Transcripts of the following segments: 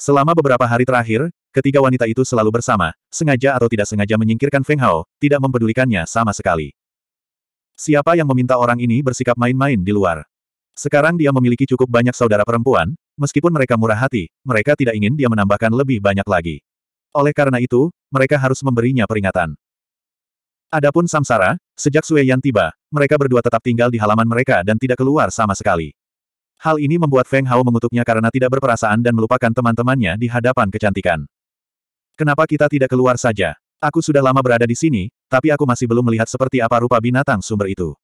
Selama beberapa hari terakhir, ketiga wanita itu selalu bersama, sengaja atau tidak sengaja menyingkirkan Feng Hao, tidak mempedulikannya sama sekali. Siapa yang meminta orang ini bersikap main-main di luar? Sekarang dia memiliki cukup banyak saudara perempuan, meskipun mereka murah hati, mereka tidak ingin dia menambahkan lebih banyak lagi. Oleh karena itu, mereka harus memberinya peringatan. Adapun Samsara, sejak Sue Yan tiba, mereka berdua tetap tinggal di halaman mereka dan tidak keluar sama sekali. Hal ini membuat Feng Hao mengutuknya karena tidak berperasaan dan melupakan teman-temannya di hadapan kecantikan. Kenapa kita tidak keluar saja? Aku sudah lama berada di sini, tapi aku masih belum melihat seperti apa rupa binatang sumber itu.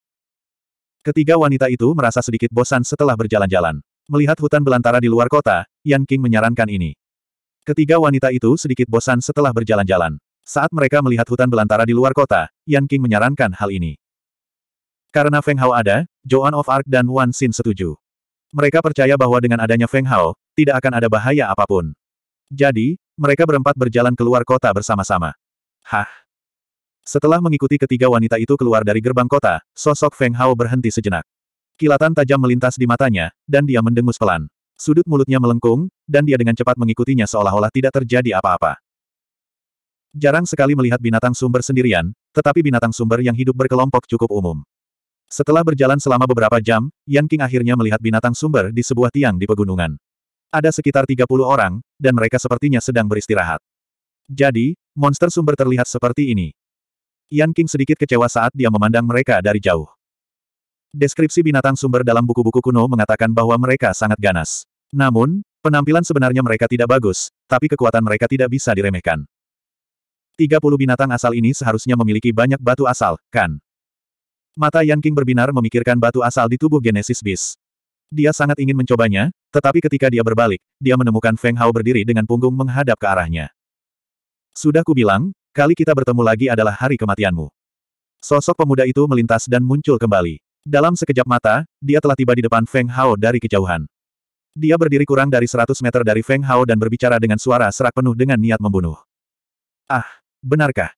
Ketiga wanita itu merasa sedikit bosan setelah berjalan-jalan. Melihat hutan belantara di luar kota, Yan King menyarankan ini. Ketiga wanita itu sedikit bosan setelah berjalan-jalan. Saat mereka melihat hutan belantara di luar kota, Yan King menyarankan hal ini. Karena Feng Hao ada, Joan of Arc dan Wan Xin setuju. Mereka percaya bahwa dengan adanya Feng Hao, tidak akan ada bahaya apapun. Jadi, mereka berempat berjalan keluar kota bersama-sama. Hah? Setelah mengikuti ketiga wanita itu keluar dari gerbang kota, sosok Feng Hao berhenti sejenak. Kilatan tajam melintas di matanya, dan dia mendengus pelan. Sudut mulutnya melengkung, dan dia dengan cepat mengikutinya seolah-olah tidak terjadi apa-apa. Jarang sekali melihat binatang sumber sendirian, tetapi binatang sumber yang hidup berkelompok cukup umum. Setelah berjalan selama beberapa jam, Yan King akhirnya melihat binatang sumber di sebuah tiang di pegunungan. Ada sekitar 30 orang, dan mereka sepertinya sedang beristirahat. Jadi, monster sumber terlihat seperti ini. Yan King sedikit kecewa saat dia memandang mereka dari jauh. Deskripsi binatang sumber dalam buku-buku kuno mengatakan bahwa mereka sangat ganas. Namun, penampilan sebenarnya mereka tidak bagus, tapi kekuatan mereka tidak bisa diremehkan. 30 binatang asal ini seharusnya memiliki banyak batu asal, kan? Mata Yan King berbinar memikirkan batu asal di tubuh Genesis Beast. Dia sangat ingin mencobanya, tetapi ketika dia berbalik, dia menemukan Feng Hao berdiri dengan punggung menghadap ke arahnya. Sudah kubilang, kali kita bertemu lagi adalah hari kematianmu. Sosok pemuda itu melintas dan muncul kembali. Dalam sekejap mata, dia telah tiba di depan Feng Hao dari kejauhan. Dia berdiri kurang dari 100 meter dari Feng Hao dan berbicara dengan suara serak penuh dengan niat membunuh. Ah, benarkah?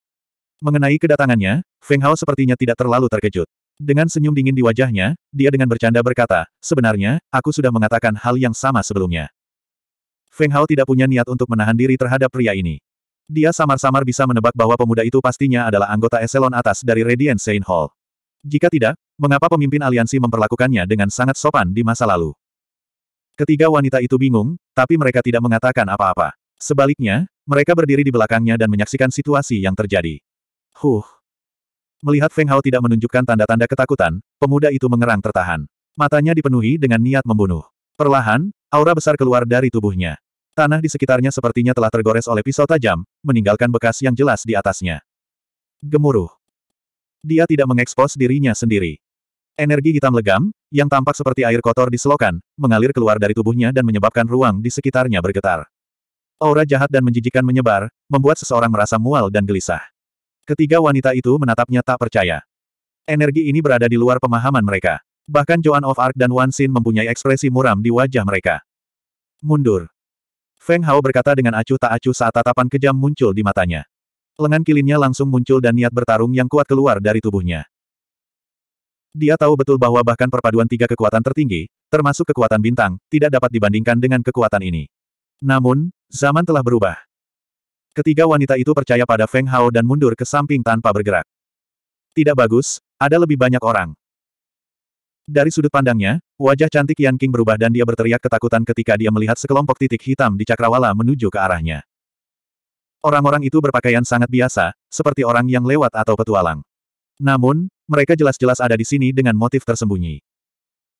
Mengenai kedatangannya, Feng Hao sepertinya tidak terlalu terkejut. Dengan senyum dingin di wajahnya, dia dengan bercanda berkata, sebenarnya, aku sudah mengatakan hal yang sama sebelumnya. Feng Hao tidak punya niat untuk menahan diri terhadap pria ini. Dia samar-samar bisa menebak bahwa pemuda itu pastinya adalah anggota eselon atas dari Radiant Saint Hall. Jika tidak, mengapa pemimpin aliansi memperlakukannya dengan sangat sopan di masa lalu? Ketiga wanita itu bingung, tapi mereka tidak mengatakan apa-apa. Sebaliknya, mereka berdiri di belakangnya dan menyaksikan situasi yang terjadi. Huh, Melihat Feng Hao tidak menunjukkan tanda-tanda ketakutan, pemuda itu mengerang tertahan. Matanya dipenuhi dengan niat membunuh. Perlahan, aura besar keluar dari tubuhnya. Tanah di sekitarnya sepertinya telah tergores oleh pisau tajam, meninggalkan bekas yang jelas di atasnya. Gemuruh. Dia tidak mengekspos dirinya sendiri. Energi hitam legam, yang tampak seperti air kotor di selokan, mengalir keluar dari tubuhnya dan menyebabkan ruang di sekitarnya bergetar. Aura jahat dan menjijikan menyebar, membuat seseorang merasa mual dan gelisah. Ketiga wanita itu menatapnya tak percaya. Energi ini berada di luar pemahaman mereka. Bahkan Joan of Arc dan Wan Xin mempunyai ekspresi muram di wajah mereka. Mundur. Feng Hao berkata dengan acuh tak acuh saat tatapan kejam muncul di matanya. Lengan kilinnya langsung muncul dan niat bertarung yang kuat keluar dari tubuhnya. Dia tahu betul bahwa bahkan perpaduan tiga kekuatan tertinggi, termasuk kekuatan bintang, tidak dapat dibandingkan dengan kekuatan ini. Namun, zaman telah berubah. Ketiga wanita itu percaya pada Feng Hao dan mundur ke samping tanpa bergerak. Tidak bagus, ada lebih banyak orang. Dari sudut pandangnya, wajah cantik Yan King berubah dan dia berteriak ketakutan ketika dia melihat sekelompok titik hitam di cakrawala menuju ke arahnya. Orang-orang itu berpakaian sangat biasa, seperti orang yang lewat atau petualang. Namun, mereka jelas-jelas ada di sini dengan motif tersembunyi.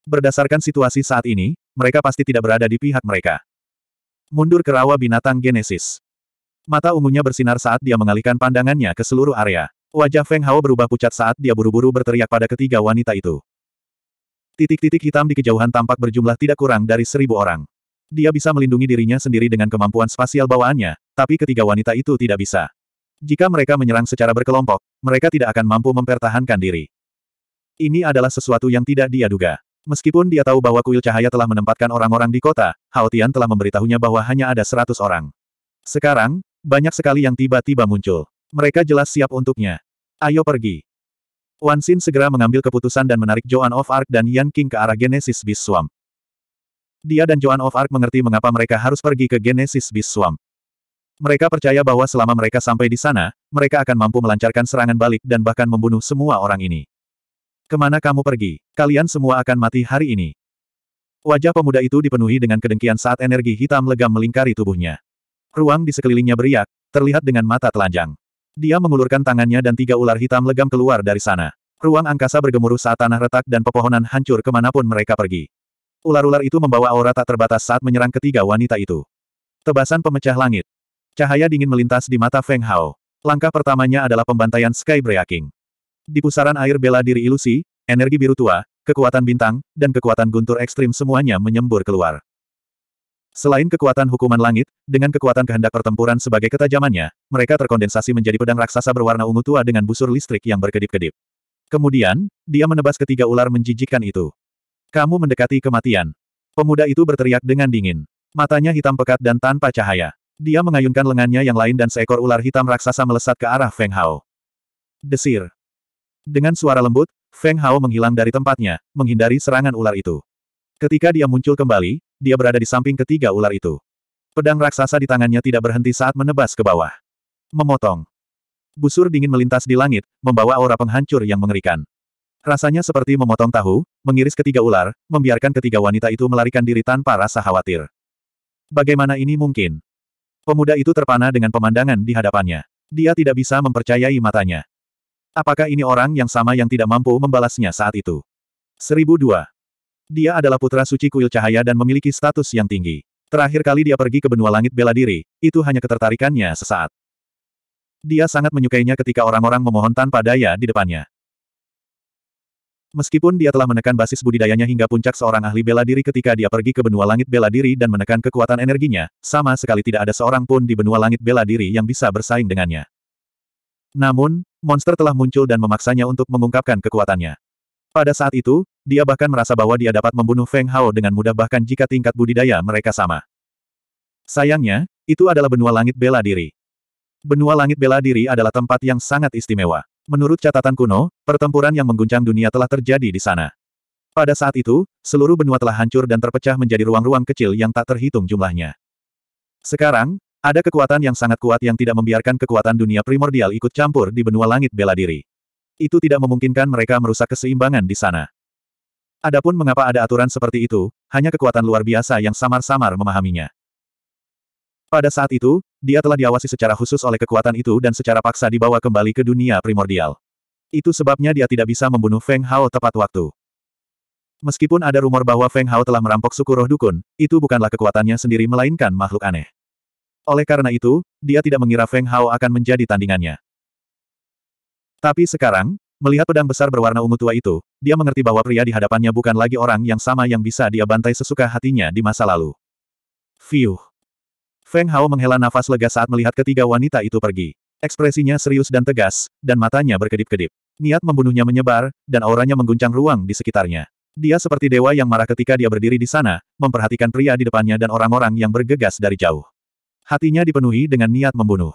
Berdasarkan situasi saat ini, mereka pasti tidak berada di pihak mereka. Mundur ke rawa binatang Genesis. Mata ungunya bersinar saat dia mengalihkan pandangannya ke seluruh area. Wajah Feng Hao berubah pucat saat dia buru-buru berteriak pada ketiga wanita itu. Titik-titik hitam di kejauhan tampak berjumlah tidak kurang dari seribu orang. Dia bisa melindungi dirinya sendiri dengan kemampuan spasial bawaannya, tapi ketiga wanita itu tidak bisa. Jika mereka menyerang secara berkelompok, mereka tidak akan mampu mempertahankan diri. Ini adalah sesuatu yang tidak dia duga. Meskipun dia tahu bahwa kuil cahaya telah menempatkan orang-orang di kota, Hao Tian telah memberitahunya bahwa hanya ada seratus orang. Sekarang, banyak sekali yang tiba-tiba muncul. Mereka jelas siap untuknya. Ayo pergi. Wan Xin segera mengambil keputusan dan menarik Joan of Arc dan Yan King ke arah Genesis Beast Swamp. Dia dan Joan of Arc mengerti mengapa mereka harus pergi ke Genesis Beast Swamp. Mereka percaya bahwa selama mereka sampai di sana, mereka akan mampu melancarkan serangan balik dan bahkan membunuh semua orang ini. Kemana kamu pergi? Kalian semua akan mati hari ini. Wajah pemuda itu dipenuhi dengan kedengkian saat energi hitam legam melingkari tubuhnya. Ruang di sekelilingnya beriak, terlihat dengan mata telanjang. Dia mengulurkan tangannya dan tiga ular hitam legam keluar dari sana. Ruang angkasa bergemuruh saat tanah retak dan pepohonan hancur kemanapun mereka pergi. Ular-ular itu membawa aura tak terbatas saat menyerang ketiga wanita itu. Tebasan pemecah langit. Cahaya dingin melintas di mata Feng Hao. Langkah pertamanya adalah pembantaian Sky Breaking. Di pusaran air bela diri ilusi, energi biru tua, kekuatan bintang, dan kekuatan guntur ekstrim semuanya menyembur keluar. Selain kekuatan hukuman langit, dengan kekuatan kehendak pertempuran sebagai ketajamannya, mereka terkondensasi menjadi pedang raksasa berwarna ungu tua dengan busur listrik yang berkedip-kedip. Kemudian, dia menebas ketiga ular menjijikkan itu. Kamu mendekati kematian. Pemuda itu berteriak dengan dingin. Matanya hitam pekat dan tanpa cahaya. Dia mengayunkan lengannya yang lain dan seekor ular hitam raksasa melesat ke arah Feng Hao. Desir. Dengan suara lembut, Feng Hao menghilang dari tempatnya, menghindari serangan ular itu. Ketika dia muncul kembali, dia berada di samping ketiga ular itu. Pedang raksasa di tangannya tidak berhenti saat menebas ke bawah. Memotong. Busur dingin melintas di langit, membawa aura penghancur yang mengerikan. Rasanya seperti memotong tahu, mengiris ketiga ular, membiarkan ketiga wanita itu melarikan diri tanpa rasa khawatir. Bagaimana ini mungkin? Pemuda itu terpana dengan pemandangan di hadapannya. Dia tidak bisa mempercayai matanya. Apakah ini orang yang sama yang tidak mampu membalasnya saat itu? 1002. Dia adalah putra suci kuil cahaya dan memiliki status yang tinggi. Terakhir kali dia pergi ke benua langit bela diri, itu hanya ketertarikannya sesaat. Dia sangat menyukainya ketika orang-orang memohon tanpa daya di depannya. Meskipun dia telah menekan basis budidayanya hingga puncak seorang ahli bela diri ketika dia pergi ke benua langit bela diri dan menekan kekuatan energinya, sama sekali tidak ada seorang pun di benua langit bela diri yang bisa bersaing dengannya. Namun, monster telah muncul dan memaksanya untuk mengungkapkan kekuatannya. Pada saat itu, dia bahkan merasa bahwa dia dapat membunuh Feng Hao dengan mudah bahkan jika tingkat budidaya mereka sama. Sayangnya, itu adalah benua langit bela diri. Benua langit bela diri adalah tempat yang sangat istimewa. Menurut catatan kuno, pertempuran yang mengguncang dunia telah terjadi di sana. Pada saat itu, seluruh benua telah hancur dan terpecah menjadi ruang-ruang kecil yang tak terhitung jumlahnya. Sekarang, ada kekuatan yang sangat kuat yang tidak membiarkan kekuatan dunia primordial ikut campur di benua langit bela diri. Itu tidak memungkinkan mereka merusak keseimbangan di sana. Adapun mengapa ada aturan seperti itu, hanya kekuatan luar biasa yang samar-samar memahaminya. Pada saat itu, dia telah diawasi secara khusus oleh kekuatan itu dan secara paksa dibawa kembali ke dunia primordial. Itu sebabnya dia tidak bisa membunuh Feng Hao tepat waktu. Meskipun ada rumor bahwa Feng Hao telah merampok suku roh dukun, itu bukanlah kekuatannya sendiri melainkan makhluk aneh. Oleh karena itu, dia tidak mengira Feng Hao akan menjadi tandingannya. Tapi sekarang, melihat pedang besar berwarna ungu tua itu, dia mengerti bahwa pria di hadapannya bukan lagi orang yang sama yang bisa dia bantai sesuka hatinya di masa lalu. Fiuh. Feng Hao menghela nafas lega saat melihat ketiga wanita itu pergi. Ekspresinya serius dan tegas, dan matanya berkedip-kedip. Niat membunuhnya menyebar, dan auranya mengguncang ruang di sekitarnya. Dia seperti dewa yang marah ketika dia berdiri di sana, memperhatikan pria di depannya dan orang-orang yang bergegas dari jauh. Hatinya dipenuhi dengan niat membunuh.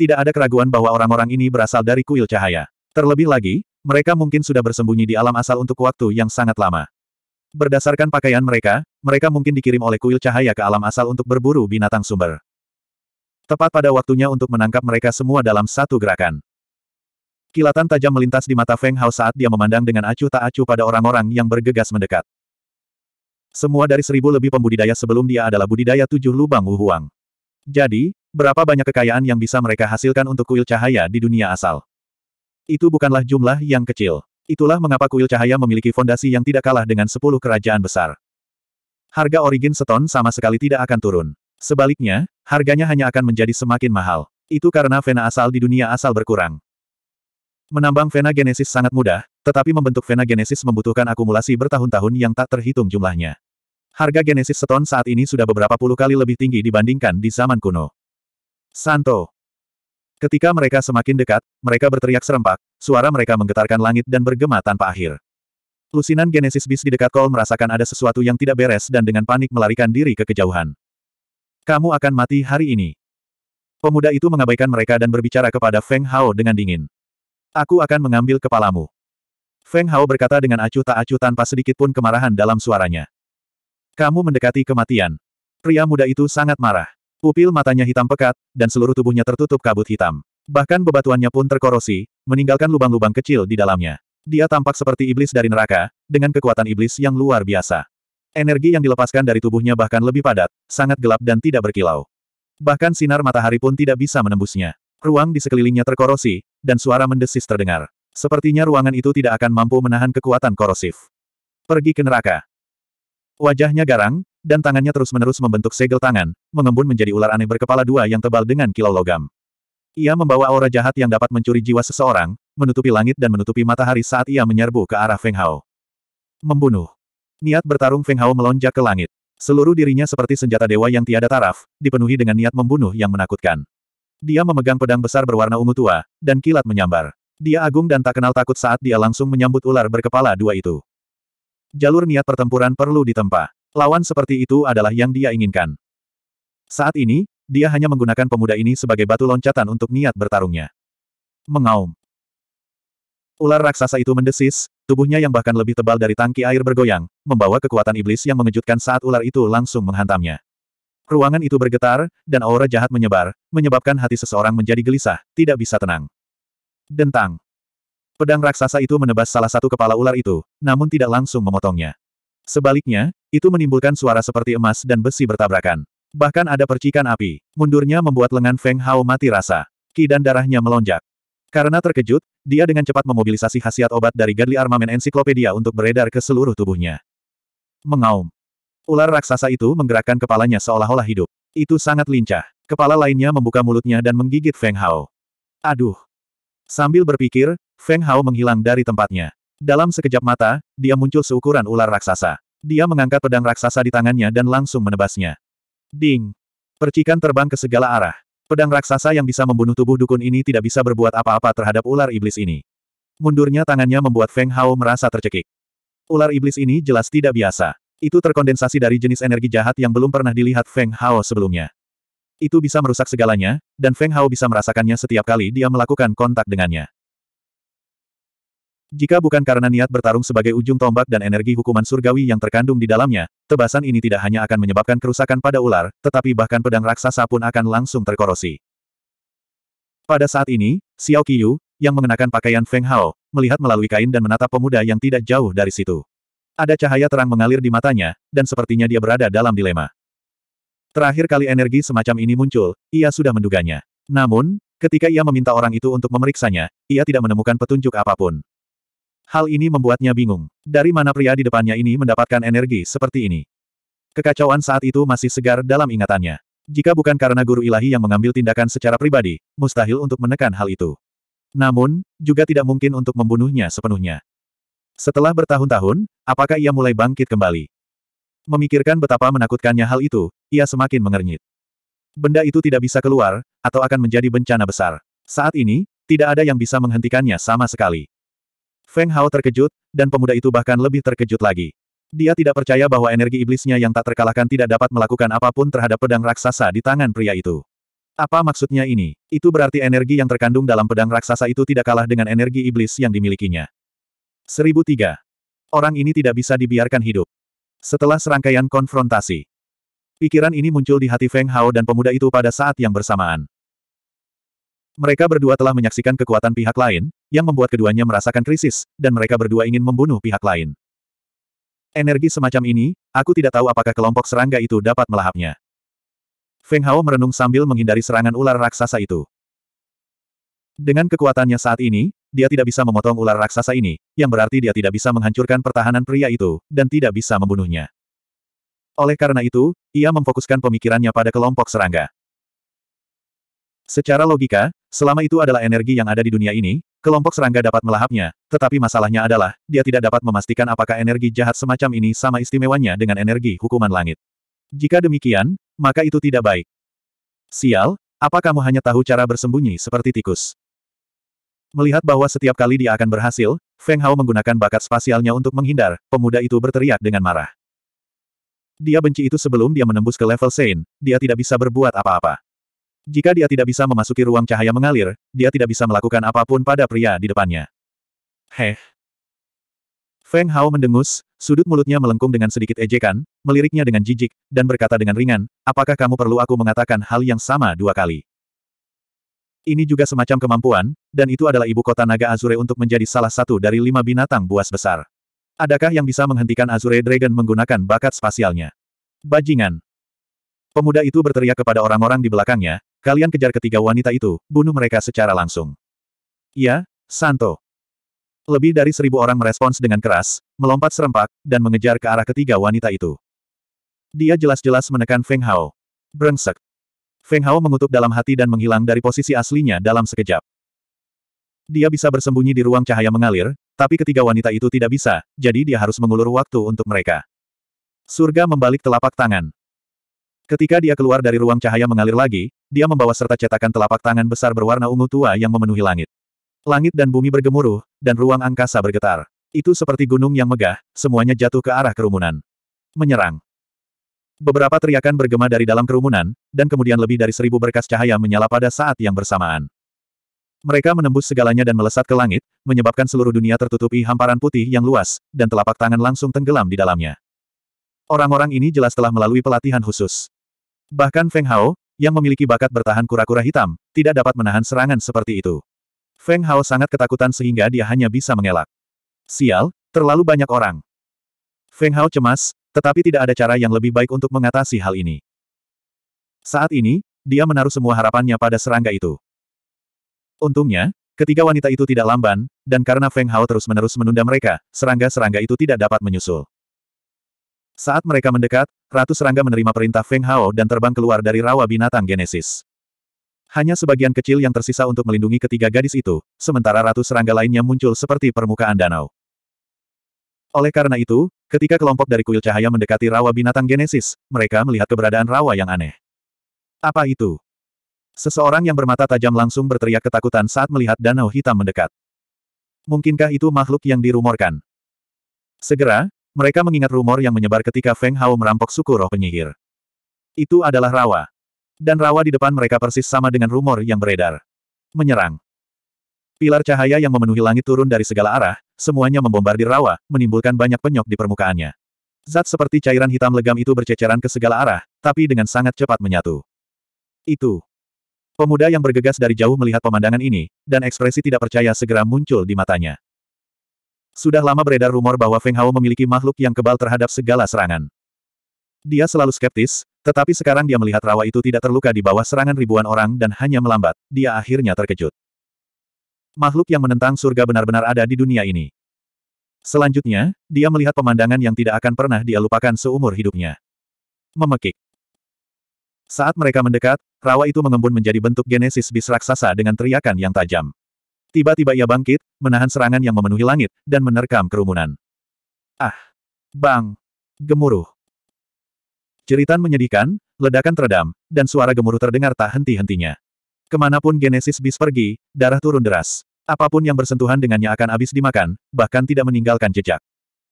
Tidak ada keraguan bahwa orang-orang ini berasal dari kuil cahaya. Terlebih lagi, mereka mungkin sudah bersembunyi di alam asal untuk waktu yang sangat lama. Berdasarkan pakaian mereka, mereka mungkin dikirim oleh kuil cahaya ke alam asal untuk berburu binatang sumber. Tepat pada waktunya untuk menangkap mereka semua dalam satu gerakan. Kilatan tajam melintas di mata Feng Hao saat dia memandang dengan acuh tak acuh pada orang-orang yang bergegas mendekat. Semua dari seribu lebih pembudidaya sebelum dia adalah budidaya tujuh lubang Huang. Jadi, Berapa banyak kekayaan yang bisa mereka hasilkan untuk kuil cahaya di dunia asal? Itu bukanlah jumlah yang kecil. Itulah mengapa kuil cahaya memiliki fondasi yang tidak kalah dengan sepuluh kerajaan besar. Harga origin seton sama sekali tidak akan turun. Sebaliknya, harganya hanya akan menjadi semakin mahal. Itu karena vena asal di dunia asal berkurang. Menambang vena genesis sangat mudah, tetapi membentuk vena genesis membutuhkan akumulasi bertahun-tahun yang tak terhitung jumlahnya. Harga genesis seton saat ini sudah beberapa puluh kali lebih tinggi dibandingkan di zaman kuno. Santo. Ketika mereka semakin dekat, mereka berteriak serempak, suara mereka menggetarkan langit dan bergema tanpa akhir. Lusinan Genesis bis di dekat Kol merasakan ada sesuatu yang tidak beres dan dengan panik melarikan diri ke kejauhan. Kamu akan mati hari ini. Pemuda itu mengabaikan mereka dan berbicara kepada Feng Hao dengan dingin. Aku akan mengambil kepalamu. Feng Hao berkata dengan acuh tak acuh tanpa sedikit pun kemarahan dalam suaranya. Kamu mendekati kematian. Pria muda itu sangat marah. Pupil matanya hitam pekat, dan seluruh tubuhnya tertutup kabut hitam. Bahkan bebatuannya pun terkorosi, meninggalkan lubang-lubang kecil di dalamnya. Dia tampak seperti iblis dari neraka, dengan kekuatan iblis yang luar biasa. Energi yang dilepaskan dari tubuhnya bahkan lebih padat, sangat gelap dan tidak berkilau. Bahkan sinar matahari pun tidak bisa menembusnya. Ruang di sekelilingnya terkorosi, dan suara mendesis terdengar. Sepertinya ruangan itu tidak akan mampu menahan kekuatan korosif. Pergi ke neraka. Wajahnya garang, dan tangannya terus-menerus membentuk segel tangan, mengembun menjadi ular aneh berkepala dua yang tebal dengan kilau logam. Ia membawa aura jahat yang dapat mencuri jiwa seseorang, menutupi langit dan menutupi matahari saat ia menyerbu ke arah Feng Hao. Membunuh. Niat bertarung Feng Hao melonjak ke langit. Seluruh dirinya seperti senjata dewa yang tiada taraf, dipenuhi dengan niat membunuh yang menakutkan. Dia memegang pedang besar berwarna ungu tua, dan kilat menyambar. Dia agung dan tak kenal takut saat dia langsung menyambut ular berkepala dua itu. Jalur niat pertempuran perlu ditempa. Lawan seperti itu adalah yang dia inginkan. Saat ini, dia hanya menggunakan pemuda ini sebagai batu loncatan untuk niat bertarungnya. Mengaum. Ular raksasa itu mendesis, tubuhnya yang bahkan lebih tebal dari tangki air bergoyang, membawa kekuatan iblis yang mengejutkan saat ular itu langsung menghantamnya. Ruangan itu bergetar, dan aura jahat menyebar, menyebabkan hati seseorang menjadi gelisah, tidak bisa tenang. Dentang. Pedang raksasa itu menebas salah satu kepala ular itu, namun tidak langsung memotongnya. Sebaliknya, itu menimbulkan suara seperti emas dan besi bertabrakan. Bahkan ada percikan api. Mundurnya membuat lengan Feng Hao mati rasa. Ki dan darahnya melonjak. Karena terkejut, dia dengan cepat memobilisasi khasiat obat dari Gadli Armamen Ensiklopedia untuk beredar ke seluruh tubuhnya. Mengaum. Ular raksasa itu menggerakkan kepalanya seolah-olah hidup. Itu sangat lincah. Kepala lainnya membuka mulutnya dan menggigit Feng Hao. Aduh. Sambil berpikir, Feng Hao menghilang dari tempatnya. Dalam sekejap mata, dia muncul seukuran ular raksasa. Dia mengangkat pedang raksasa di tangannya dan langsung menebasnya. Ding! Percikan terbang ke segala arah. Pedang raksasa yang bisa membunuh tubuh dukun ini tidak bisa berbuat apa-apa terhadap ular iblis ini. Mundurnya tangannya membuat Feng Hao merasa tercekik. Ular iblis ini jelas tidak biasa. Itu terkondensasi dari jenis energi jahat yang belum pernah dilihat Feng Hao sebelumnya. Itu bisa merusak segalanya, dan Feng Hao bisa merasakannya setiap kali dia melakukan kontak dengannya. Jika bukan karena niat bertarung sebagai ujung tombak dan energi hukuman surgawi yang terkandung di dalamnya, tebasan ini tidak hanya akan menyebabkan kerusakan pada ular, tetapi bahkan pedang raksasa pun akan langsung terkorosi. Pada saat ini, Xiao Qiyu, yang mengenakan pakaian Feng Hao, melihat melalui kain dan menatap pemuda yang tidak jauh dari situ. Ada cahaya terang mengalir di matanya, dan sepertinya dia berada dalam dilema. Terakhir kali energi semacam ini muncul, ia sudah menduganya. Namun, ketika ia meminta orang itu untuk memeriksanya, ia tidak menemukan petunjuk apapun. Hal ini membuatnya bingung. Dari mana pria di depannya ini mendapatkan energi seperti ini? Kekacauan saat itu masih segar dalam ingatannya. Jika bukan karena guru ilahi yang mengambil tindakan secara pribadi, mustahil untuk menekan hal itu. Namun, juga tidak mungkin untuk membunuhnya sepenuhnya. Setelah bertahun-tahun, apakah ia mulai bangkit kembali? Memikirkan betapa menakutkannya hal itu, ia semakin mengernyit. Benda itu tidak bisa keluar, atau akan menjadi bencana besar. Saat ini, tidak ada yang bisa menghentikannya sama sekali. Feng Hao terkejut, dan pemuda itu bahkan lebih terkejut lagi. Dia tidak percaya bahwa energi iblisnya yang tak terkalahkan tidak dapat melakukan apapun terhadap pedang raksasa di tangan pria itu. Apa maksudnya ini? Itu berarti energi yang terkandung dalam pedang raksasa itu tidak kalah dengan energi iblis yang dimilikinya. 1003. Orang ini tidak bisa dibiarkan hidup. Setelah serangkaian konfrontasi, pikiran ini muncul di hati Feng Hao dan pemuda itu pada saat yang bersamaan. Mereka berdua telah menyaksikan kekuatan pihak lain, yang membuat keduanya merasakan krisis, dan mereka berdua ingin membunuh pihak lain. Energi semacam ini, aku tidak tahu apakah kelompok serangga itu dapat melahapnya. Feng Hao merenung sambil menghindari serangan ular raksasa itu. Dengan kekuatannya saat ini, dia tidak bisa memotong ular raksasa ini, yang berarti dia tidak bisa menghancurkan pertahanan pria itu, dan tidak bisa membunuhnya. Oleh karena itu, ia memfokuskan pemikirannya pada kelompok serangga. Secara logika, selama itu adalah energi yang ada di dunia ini, kelompok serangga dapat melahapnya, tetapi masalahnya adalah, dia tidak dapat memastikan apakah energi jahat semacam ini sama istimewanya dengan energi hukuman langit. Jika demikian, maka itu tidak baik. Sial, apa kamu hanya tahu cara bersembunyi seperti tikus? Melihat bahwa setiap kali dia akan berhasil, Feng Hao menggunakan bakat spasialnya untuk menghindar, pemuda itu berteriak dengan marah. Dia benci itu sebelum dia menembus ke level Sein, dia tidak bisa berbuat apa-apa. Jika dia tidak bisa memasuki ruang cahaya mengalir, dia tidak bisa melakukan apapun pada pria di depannya. Heh. Feng Hao mendengus, sudut mulutnya melengkung dengan sedikit ejekan, meliriknya dengan jijik, dan berkata dengan ringan, apakah kamu perlu aku mengatakan hal yang sama dua kali? Ini juga semacam kemampuan, dan itu adalah ibu kota naga Azure untuk menjadi salah satu dari lima binatang buas besar. Adakah yang bisa menghentikan Azure Dragon menggunakan bakat spasialnya? Bajingan! Pemuda itu berteriak kepada orang-orang di belakangnya, Kalian kejar ketiga wanita itu, bunuh mereka secara langsung. ya Santo. Lebih dari seribu orang merespons dengan keras, melompat serempak, dan mengejar ke arah ketiga wanita itu. Dia jelas-jelas menekan Feng Hao. Brengsek. Feng Hao mengutuk dalam hati dan menghilang dari posisi aslinya dalam sekejap. Dia bisa bersembunyi di ruang cahaya mengalir, tapi ketiga wanita itu tidak bisa, jadi dia harus mengulur waktu untuk mereka. Surga membalik telapak tangan. Ketika dia keluar dari ruang cahaya mengalir lagi, dia membawa serta cetakan telapak tangan besar berwarna ungu tua yang memenuhi langit. Langit dan bumi bergemuruh, dan ruang angkasa bergetar. Itu seperti gunung yang megah, semuanya jatuh ke arah kerumunan. Menyerang. Beberapa teriakan bergema dari dalam kerumunan, dan kemudian lebih dari seribu berkas cahaya menyala pada saat yang bersamaan. Mereka menembus segalanya dan melesat ke langit, menyebabkan seluruh dunia tertutupi hamparan putih yang luas, dan telapak tangan langsung tenggelam di dalamnya. Orang-orang ini jelas telah melalui pelatihan khusus. Bahkan Feng Hao, yang memiliki bakat bertahan kura-kura hitam, tidak dapat menahan serangan seperti itu. Feng Hao sangat ketakutan sehingga dia hanya bisa mengelak. Sial, terlalu banyak orang. Feng Hao cemas, tetapi tidak ada cara yang lebih baik untuk mengatasi hal ini. Saat ini, dia menaruh semua harapannya pada serangga itu. Untungnya, ketiga wanita itu tidak lamban, dan karena Feng Hao terus-menerus menunda mereka, serangga-serangga itu tidak dapat menyusul. Saat mereka mendekat, Ratu Serangga menerima perintah Feng Hao dan terbang keluar dari rawa binatang Genesis. Hanya sebagian kecil yang tersisa untuk melindungi ketiga gadis itu, sementara ratu serangga lainnya muncul seperti permukaan danau. Oleh karena itu, ketika kelompok dari kuil cahaya mendekati rawa binatang Genesis, mereka melihat keberadaan rawa yang aneh. Apa itu? Seseorang yang bermata tajam langsung berteriak ketakutan saat melihat danau hitam mendekat. Mungkinkah itu makhluk yang dirumorkan? Segera, mereka mengingat rumor yang menyebar ketika Feng Hao merampok suku roh penyihir. Itu adalah rawa. Dan rawa di depan mereka persis sama dengan rumor yang beredar. Menyerang. Pilar cahaya yang memenuhi langit turun dari segala arah, semuanya membombardir rawa, menimbulkan banyak penyok di permukaannya. Zat seperti cairan hitam legam itu berceceran ke segala arah, tapi dengan sangat cepat menyatu. Itu. Pemuda yang bergegas dari jauh melihat pemandangan ini, dan ekspresi tidak percaya segera muncul di matanya. Sudah lama beredar rumor bahwa Feng Hao memiliki makhluk yang kebal terhadap segala serangan. Dia selalu skeptis, tetapi sekarang dia melihat rawa itu tidak terluka di bawah serangan ribuan orang dan hanya melambat, dia akhirnya terkejut. Makhluk yang menentang surga benar-benar ada di dunia ini. Selanjutnya, dia melihat pemandangan yang tidak akan pernah dia lupakan seumur hidupnya. Memekik. Saat mereka mendekat, rawa itu mengembun menjadi bentuk genesis bis raksasa dengan teriakan yang tajam. Tiba-tiba ia bangkit, menahan serangan yang memenuhi langit, dan menerkam kerumunan. Ah! Bang! Gemuruh! Ceritan menyedihkan, ledakan teredam, dan suara gemuruh terdengar tak henti-hentinya. Kemanapun Genesis bis pergi, darah turun deras. Apapun yang bersentuhan dengannya akan habis dimakan, bahkan tidak meninggalkan jejak.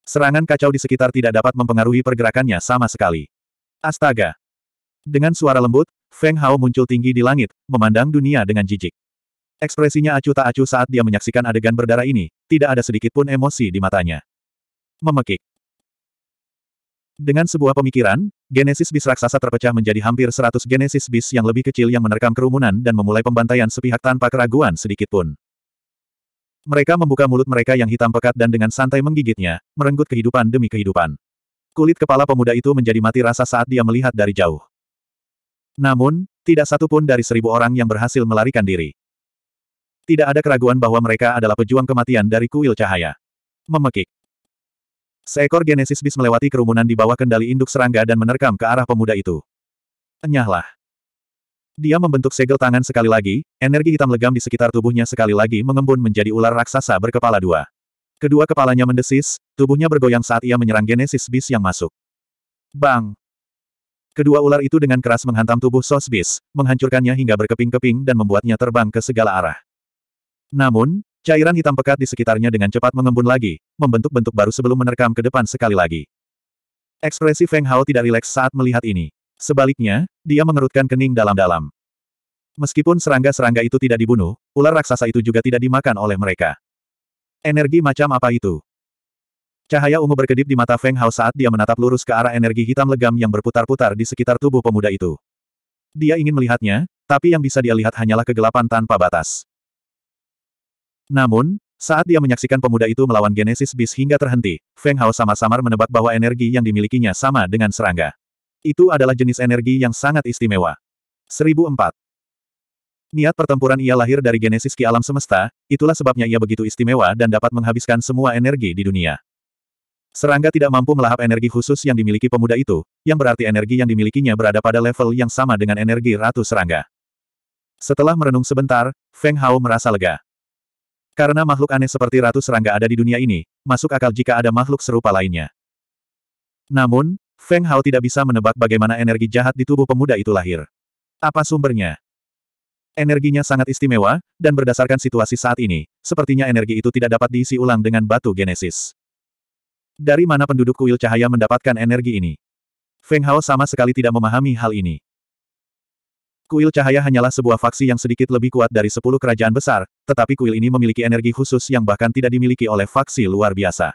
Serangan kacau di sekitar tidak dapat mempengaruhi pergerakannya sama sekali. Astaga! Dengan suara lembut, Feng Hao muncul tinggi di langit, memandang dunia dengan jijik. Ekspresinya acuh tak acuh saat dia menyaksikan adegan berdarah ini, tidak ada sedikit pun emosi di matanya. Memekik. Dengan sebuah pemikiran, Genesis Bis raksasa terpecah menjadi hampir 100 Genesis Bis yang lebih kecil yang menerkam kerumunan dan memulai pembantaian sepihak tanpa keraguan sedikit pun. Mereka membuka mulut mereka yang hitam pekat dan dengan santai menggigitnya, merenggut kehidupan demi kehidupan. Kulit kepala pemuda itu menjadi mati rasa saat dia melihat dari jauh. Namun, tidak satu pun dari seribu orang yang berhasil melarikan diri. Tidak ada keraguan bahwa mereka adalah pejuang kematian dari kuil cahaya. Memekik. Seekor Genesis Beast melewati kerumunan di bawah kendali induk serangga dan menerkam ke arah pemuda itu. Enyahlah. Dia membentuk segel tangan sekali lagi, energi hitam legam di sekitar tubuhnya sekali lagi mengembun menjadi ular raksasa berkepala dua. Kedua kepalanya mendesis, tubuhnya bergoyang saat ia menyerang Genesis bis yang masuk. Bang! Kedua ular itu dengan keras menghantam tubuh Sos Beast, menghancurkannya hingga berkeping-keping dan membuatnya terbang ke segala arah. Namun, cairan hitam pekat di sekitarnya dengan cepat mengembun lagi, membentuk bentuk baru sebelum menerkam ke depan sekali lagi. Ekspresi Feng Hao tidak rileks saat melihat ini. Sebaliknya, dia mengerutkan kening dalam-dalam. Meskipun serangga-serangga itu tidak dibunuh, ular raksasa itu juga tidak dimakan oleh mereka. Energi macam apa itu? Cahaya ungu berkedip di mata Feng Hao saat dia menatap lurus ke arah energi hitam legam yang berputar-putar di sekitar tubuh pemuda itu. Dia ingin melihatnya, tapi yang bisa dia lihat hanyalah kegelapan tanpa batas. Namun, saat dia menyaksikan pemuda itu melawan Genesis Beast hingga terhenti, Feng Hao sama-samar menebak bahwa energi yang dimilikinya sama dengan serangga. Itu adalah jenis energi yang sangat istimewa. 1004. Niat pertempuran ia lahir dari genesis ki alam semesta, itulah sebabnya ia begitu istimewa dan dapat menghabiskan semua energi di dunia. Serangga tidak mampu melahap energi khusus yang dimiliki pemuda itu, yang berarti energi yang dimilikinya berada pada level yang sama dengan energi Ratu Serangga. Setelah merenung sebentar, Feng Hao merasa lega. Karena makhluk aneh seperti ratu serangga ada di dunia ini, masuk akal jika ada makhluk serupa lainnya. Namun, Feng Hao tidak bisa menebak bagaimana energi jahat di tubuh pemuda itu lahir. Apa sumbernya? Energinya sangat istimewa, dan berdasarkan situasi saat ini, sepertinya energi itu tidak dapat diisi ulang dengan batu genesis. Dari mana penduduk kuil cahaya mendapatkan energi ini? Feng Hao sama sekali tidak memahami hal ini. Kuil cahaya hanyalah sebuah faksi yang sedikit lebih kuat dari sepuluh kerajaan besar, tetapi kuil ini memiliki energi khusus yang bahkan tidak dimiliki oleh faksi luar biasa.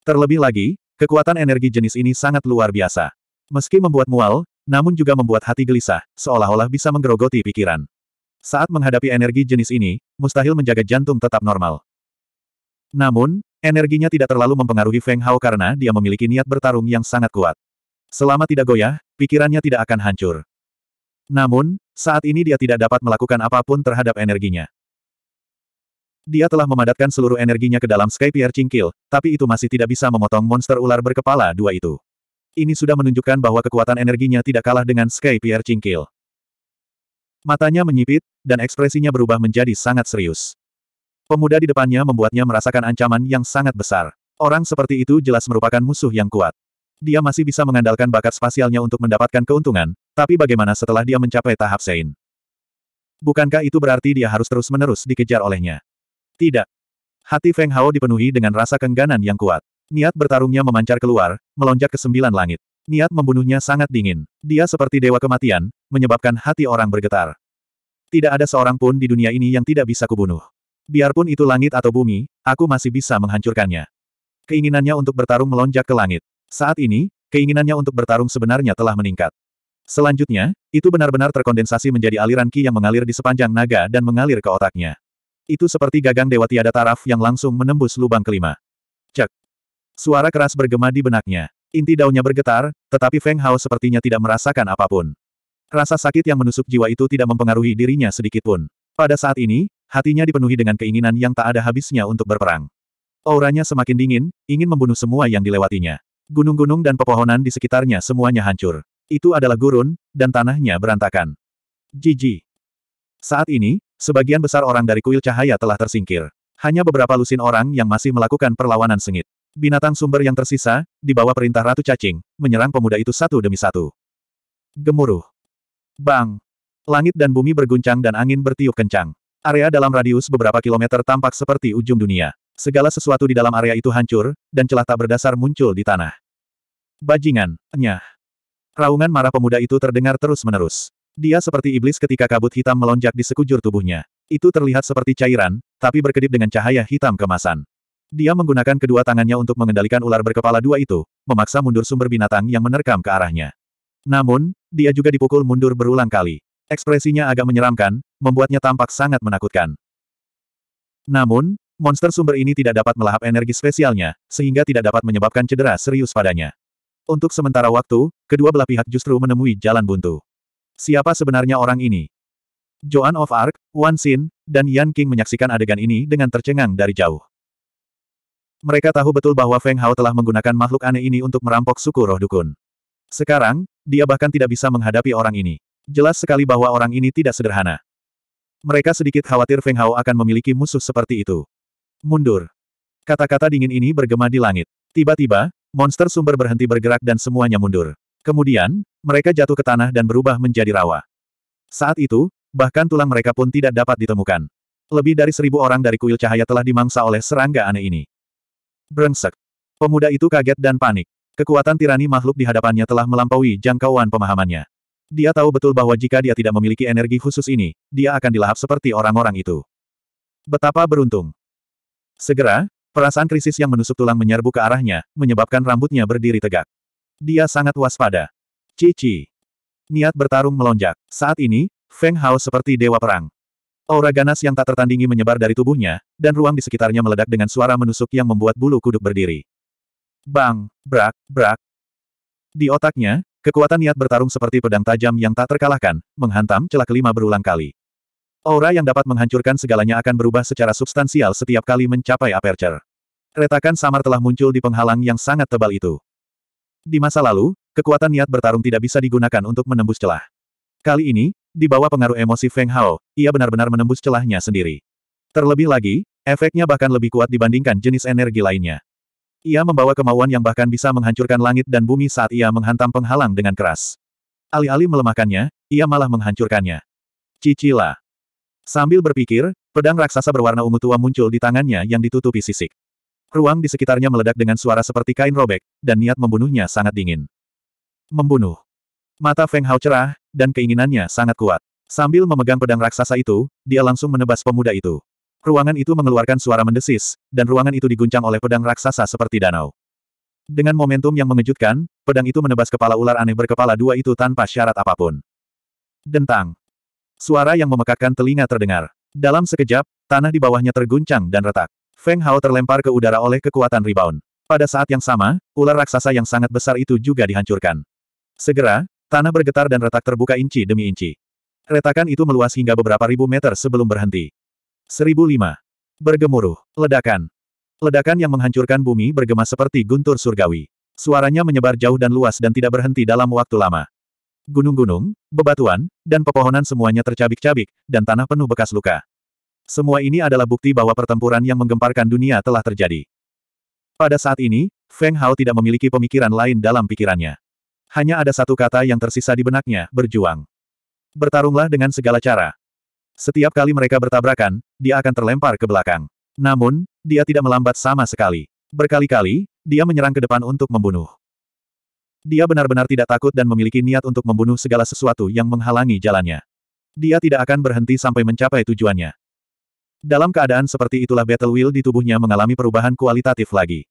Terlebih lagi, kekuatan energi jenis ini sangat luar biasa. Meski membuat mual, namun juga membuat hati gelisah, seolah-olah bisa menggerogoti pikiran. Saat menghadapi energi jenis ini, mustahil menjaga jantung tetap normal. Namun, energinya tidak terlalu mempengaruhi Feng Hao karena dia memiliki niat bertarung yang sangat kuat. Selama tidak goyah, pikirannya tidak akan hancur. Namun, saat ini dia tidak dapat melakukan apapun terhadap energinya. Dia telah memadatkan seluruh energinya ke dalam Sky Pier Cingkil, tapi itu masih tidak bisa memotong monster ular berkepala dua itu. Ini sudah menunjukkan bahwa kekuatan energinya tidak kalah dengan Sky Pier Cingkil. Matanya menyipit, dan ekspresinya berubah menjadi sangat serius. Pemuda di depannya membuatnya merasakan ancaman yang sangat besar. Orang seperti itu jelas merupakan musuh yang kuat. Dia masih bisa mengandalkan bakat spasialnya untuk mendapatkan keuntungan, tapi bagaimana setelah dia mencapai tahap Sein? Bukankah itu berarti dia harus terus-menerus dikejar olehnya? Tidak. Hati Feng Hao dipenuhi dengan rasa kengganan yang kuat. Niat bertarungnya memancar keluar, melonjak ke sembilan langit. Niat membunuhnya sangat dingin. Dia seperti dewa kematian, menyebabkan hati orang bergetar. Tidak ada seorang pun di dunia ini yang tidak bisa kubunuh. Biarpun itu langit atau bumi, aku masih bisa menghancurkannya. Keinginannya untuk bertarung melonjak ke langit. Saat ini, keinginannya untuk bertarung sebenarnya telah meningkat. Selanjutnya, itu benar-benar terkondensasi menjadi aliran ki yang mengalir di sepanjang naga dan mengalir ke otaknya. Itu seperti gagang dewa tiada taraf yang langsung menembus lubang kelima. Cek. Suara keras bergema di benaknya. Inti daunnya bergetar, tetapi Feng Hao sepertinya tidak merasakan apapun. Rasa sakit yang menusuk jiwa itu tidak mempengaruhi dirinya sedikitpun. Pada saat ini, hatinya dipenuhi dengan keinginan yang tak ada habisnya untuk berperang. Auranya semakin dingin, ingin membunuh semua yang dilewatinya. Gunung-gunung dan pepohonan di sekitarnya semuanya hancur. Itu adalah gurun, dan tanahnya berantakan. Jiji. Saat ini, sebagian besar orang dari kuil cahaya telah tersingkir. Hanya beberapa lusin orang yang masih melakukan perlawanan sengit. Binatang sumber yang tersisa, di bawah perintah Ratu Cacing, menyerang pemuda itu satu demi satu. Gemuruh. Bang. Langit dan bumi berguncang dan angin bertiup kencang. Area dalam radius beberapa kilometer tampak seperti ujung dunia. Segala sesuatu di dalam area itu hancur, dan celah tak berdasar muncul di tanah. Bajingan, nyah. Raungan marah pemuda itu terdengar terus-menerus. Dia seperti iblis ketika kabut hitam melonjak di sekujur tubuhnya. Itu terlihat seperti cairan, tapi berkedip dengan cahaya hitam kemasan. Dia menggunakan kedua tangannya untuk mengendalikan ular berkepala dua itu, memaksa mundur sumber binatang yang menerkam ke arahnya. Namun, dia juga dipukul mundur berulang kali. Ekspresinya agak menyeramkan, membuatnya tampak sangat menakutkan. Namun, monster sumber ini tidak dapat melahap energi spesialnya, sehingga tidak dapat menyebabkan cedera serius padanya. Untuk sementara waktu, kedua belah pihak justru menemui jalan buntu. Siapa sebenarnya orang ini? Joan of Arc, Wan Xin, dan Yan King menyaksikan adegan ini dengan tercengang dari jauh. Mereka tahu betul bahwa Feng Hao telah menggunakan makhluk aneh ini untuk merampok suku roh dukun. Sekarang, dia bahkan tidak bisa menghadapi orang ini. Jelas sekali bahwa orang ini tidak sederhana. Mereka sedikit khawatir Feng Hao akan memiliki musuh seperti itu. Mundur. Kata-kata dingin ini bergema di langit. Tiba-tiba, Monster sumber berhenti bergerak dan semuanya mundur. Kemudian, mereka jatuh ke tanah dan berubah menjadi rawa. Saat itu, bahkan tulang mereka pun tidak dapat ditemukan. Lebih dari seribu orang dari kuil cahaya telah dimangsa oleh serangga aneh ini. Brengsek. Pemuda itu kaget dan panik. Kekuatan tirani makhluk di hadapannya telah melampaui jangkauan pemahamannya. Dia tahu betul bahwa jika dia tidak memiliki energi khusus ini, dia akan dilahap seperti orang-orang itu. Betapa beruntung. Segera, Perasaan krisis yang menusuk tulang menyerbu ke arahnya, menyebabkan rambutnya berdiri tegak. Dia sangat waspada. Cici. Niat bertarung melonjak. Saat ini, Feng Hao seperti dewa perang. Aura ganas yang tak tertandingi menyebar dari tubuhnya, dan ruang di sekitarnya meledak dengan suara menusuk yang membuat bulu kuduk berdiri. Bang, brak, brak. Di otaknya, kekuatan niat bertarung seperti pedang tajam yang tak terkalahkan, menghantam celah kelima berulang kali. Aura yang dapat menghancurkan segalanya akan berubah secara substansial setiap kali mencapai aperture. Retakan samar telah muncul di penghalang yang sangat tebal itu. Di masa lalu, kekuatan niat bertarung tidak bisa digunakan untuk menembus celah. Kali ini, di bawah pengaruh emosi Feng Hao, ia benar-benar menembus celahnya sendiri. Terlebih lagi, efeknya bahkan lebih kuat dibandingkan jenis energi lainnya. Ia membawa kemauan yang bahkan bisa menghancurkan langit dan bumi saat ia menghantam penghalang dengan keras. Alih-alih melemahkannya, ia malah menghancurkannya. Cicilah. Sambil berpikir, pedang raksasa berwarna ungu tua muncul di tangannya yang ditutupi sisik. Ruang di sekitarnya meledak dengan suara seperti kain robek, dan niat membunuhnya sangat dingin. Membunuh. Mata Feng Hao cerah, dan keinginannya sangat kuat. Sambil memegang pedang raksasa itu, dia langsung menebas pemuda itu. Ruangan itu mengeluarkan suara mendesis, dan ruangan itu diguncang oleh pedang raksasa seperti danau. Dengan momentum yang mengejutkan, pedang itu menebas kepala ular aneh berkepala dua itu tanpa syarat apapun. Dentang. Suara yang memekakkan telinga terdengar. Dalam sekejap, tanah di bawahnya terguncang dan retak. Feng Hao terlempar ke udara oleh kekuatan rebound. Pada saat yang sama, ular raksasa yang sangat besar itu juga dihancurkan. Segera, tanah bergetar dan retak terbuka inci demi inci. Retakan itu meluas hingga beberapa ribu meter sebelum berhenti. 1005. Bergemuruh. Ledakan. Ledakan yang menghancurkan bumi bergema seperti guntur surgawi. Suaranya menyebar jauh dan luas dan tidak berhenti dalam waktu lama. Gunung-gunung, bebatuan, dan pepohonan semuanya tercabik-cabik, dan tanah penuh bekas luka. Semua ini adalah bukti bahwa pertempuran yang menggemparkan dunia telah terjadi. Pada saat ini, Feng Hao tidak memiliki pemikiran lain dalam pikirannya. Hanya ada satu kata yang tersisa di benaknya, berjuang. Bertarunglah dengan segala cara. Setiap kali mereka bertabrakan, dia akan terlempar ke belakang. Namun, dia tidak melambat sama sekali. Berkali-kali, dia menyerang ke depan untuk membunuh. Dia benar-benar tidak takut dan memiliki niat untuk membunuh segala sesuatu yang menghalangi jalannya. Dia tidak akan berhenti sampai mencapai tujuannya. Dalam keadaan seperti itulah Battle Will di tubuhnya mengalami perubahan kualitatif lagi.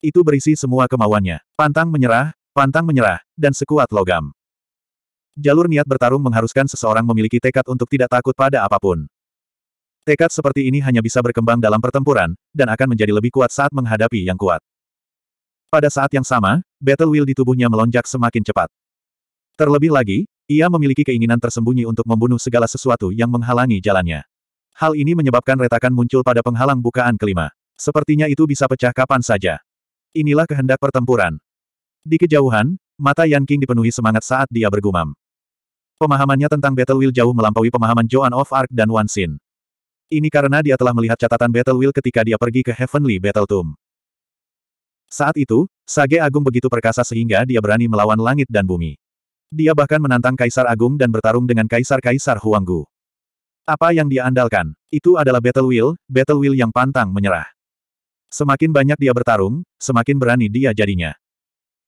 Itu berisi semua kemauannya. Pantang menyerah, pantang menyerah, dan sekuat logam. Jalur niat bertarung mengharuskan seseorang memiliki tekad untuk tidak takut pada apapun. Tekad seperti ini hanya bisa berkembang dalam pertempuran, dan akan menjadi lebih kuat saat menghadapi yang kuat. Pada saat yang sama, battle will di tubuhnya melonjak semakin cepat. Terlebih lagi, ia memiliki keinginan tersembunyi untuk membunuh segala sesuatu yang menghalangi jalannya. Hal ini menyebabkan retakan muncul pada penghalang bukaan kelima. Sepertinya itu bisa pecah kapan saja. Inilah kehendak pertempuran. Di kejauhan, mata Yan King dipenuhi semangat saat dia bergumam. Pemahamannya tentang Battle Will jauh melampaui pemahaman Joan of Arc dan Wan Xin. Ini karena dia telah melihat catatan Battle Will ketika dia pergi ke Heavenly Battle Tomb. Saat itu, Sage Agung begitu perkasa sehingga dia berani melawan langit dan bumi. Dia bahkan menantang Kaisar Agung dan bertarung dengan Kaisar-Kaisar Huanggu. Apa yang dia andalkan? Itu adalah battle will, battle will yang pantang menyerah. Semakin banyak dia bertarung, semakin berani dia jadinya.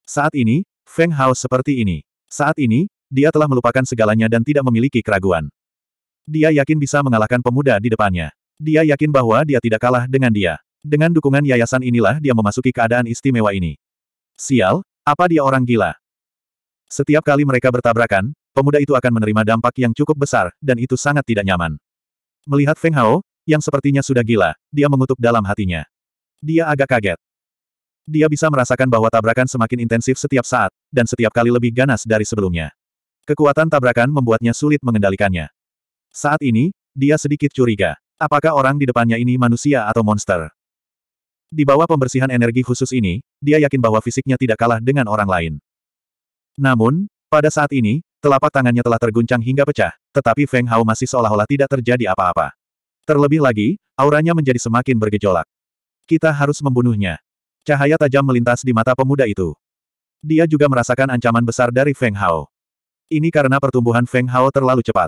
Saat ini, Feng Hao seperti ini. Saat ini, dia telah melupakan segalanya dan tidak memiliki keraguan. Dia yakin bisa mengalahkan pemuda di depannya. Dia yakin bahwa dia tidak kalah dengan dia. Dengan dukungan yayasan inilah dia memasuki keadaan istimewa ini. Sial, apa dia orang gila? Setiap kali mereka bertabrakan, pemuda itu akan menerima dampak yang cukup besar, dan itu sangat tidak nyaman. Melihat Feng Hao, yang sepertinya sudah gila, dia mengutuk dalam hatinya. Dia agak kaget. Dia bisa merasakan bahwa tabrakan semakin intensif setiap saat, dan setiap kali lebih ganas dari sebelumnya. Kekuatan tabrakan membuatnya sulit mengendalikannya. Saat ini, dia sedikit curiga. Apakah orang di depannya ini manusia atau monster? Di bawah pembersihan energi khusus ini, dia yakin bahwa fisiknya tidak kalah dengan orang lain. Namun, pada saat ini, telapak tangannya telah terguncang hingga pecah, tetapi Feng Hao masih seolah-olah tidak terjadi apa-apa. Terlebih lagi, auranya menjadi semakin bergejolak. Kita harus membunuhnya. Cahaya tajam melintas di mata pemuda itu. Dia juga merasakan ancaman besar dari Feng Hao. Ini karena pertumbuhan Feng Hao terlalu cepat.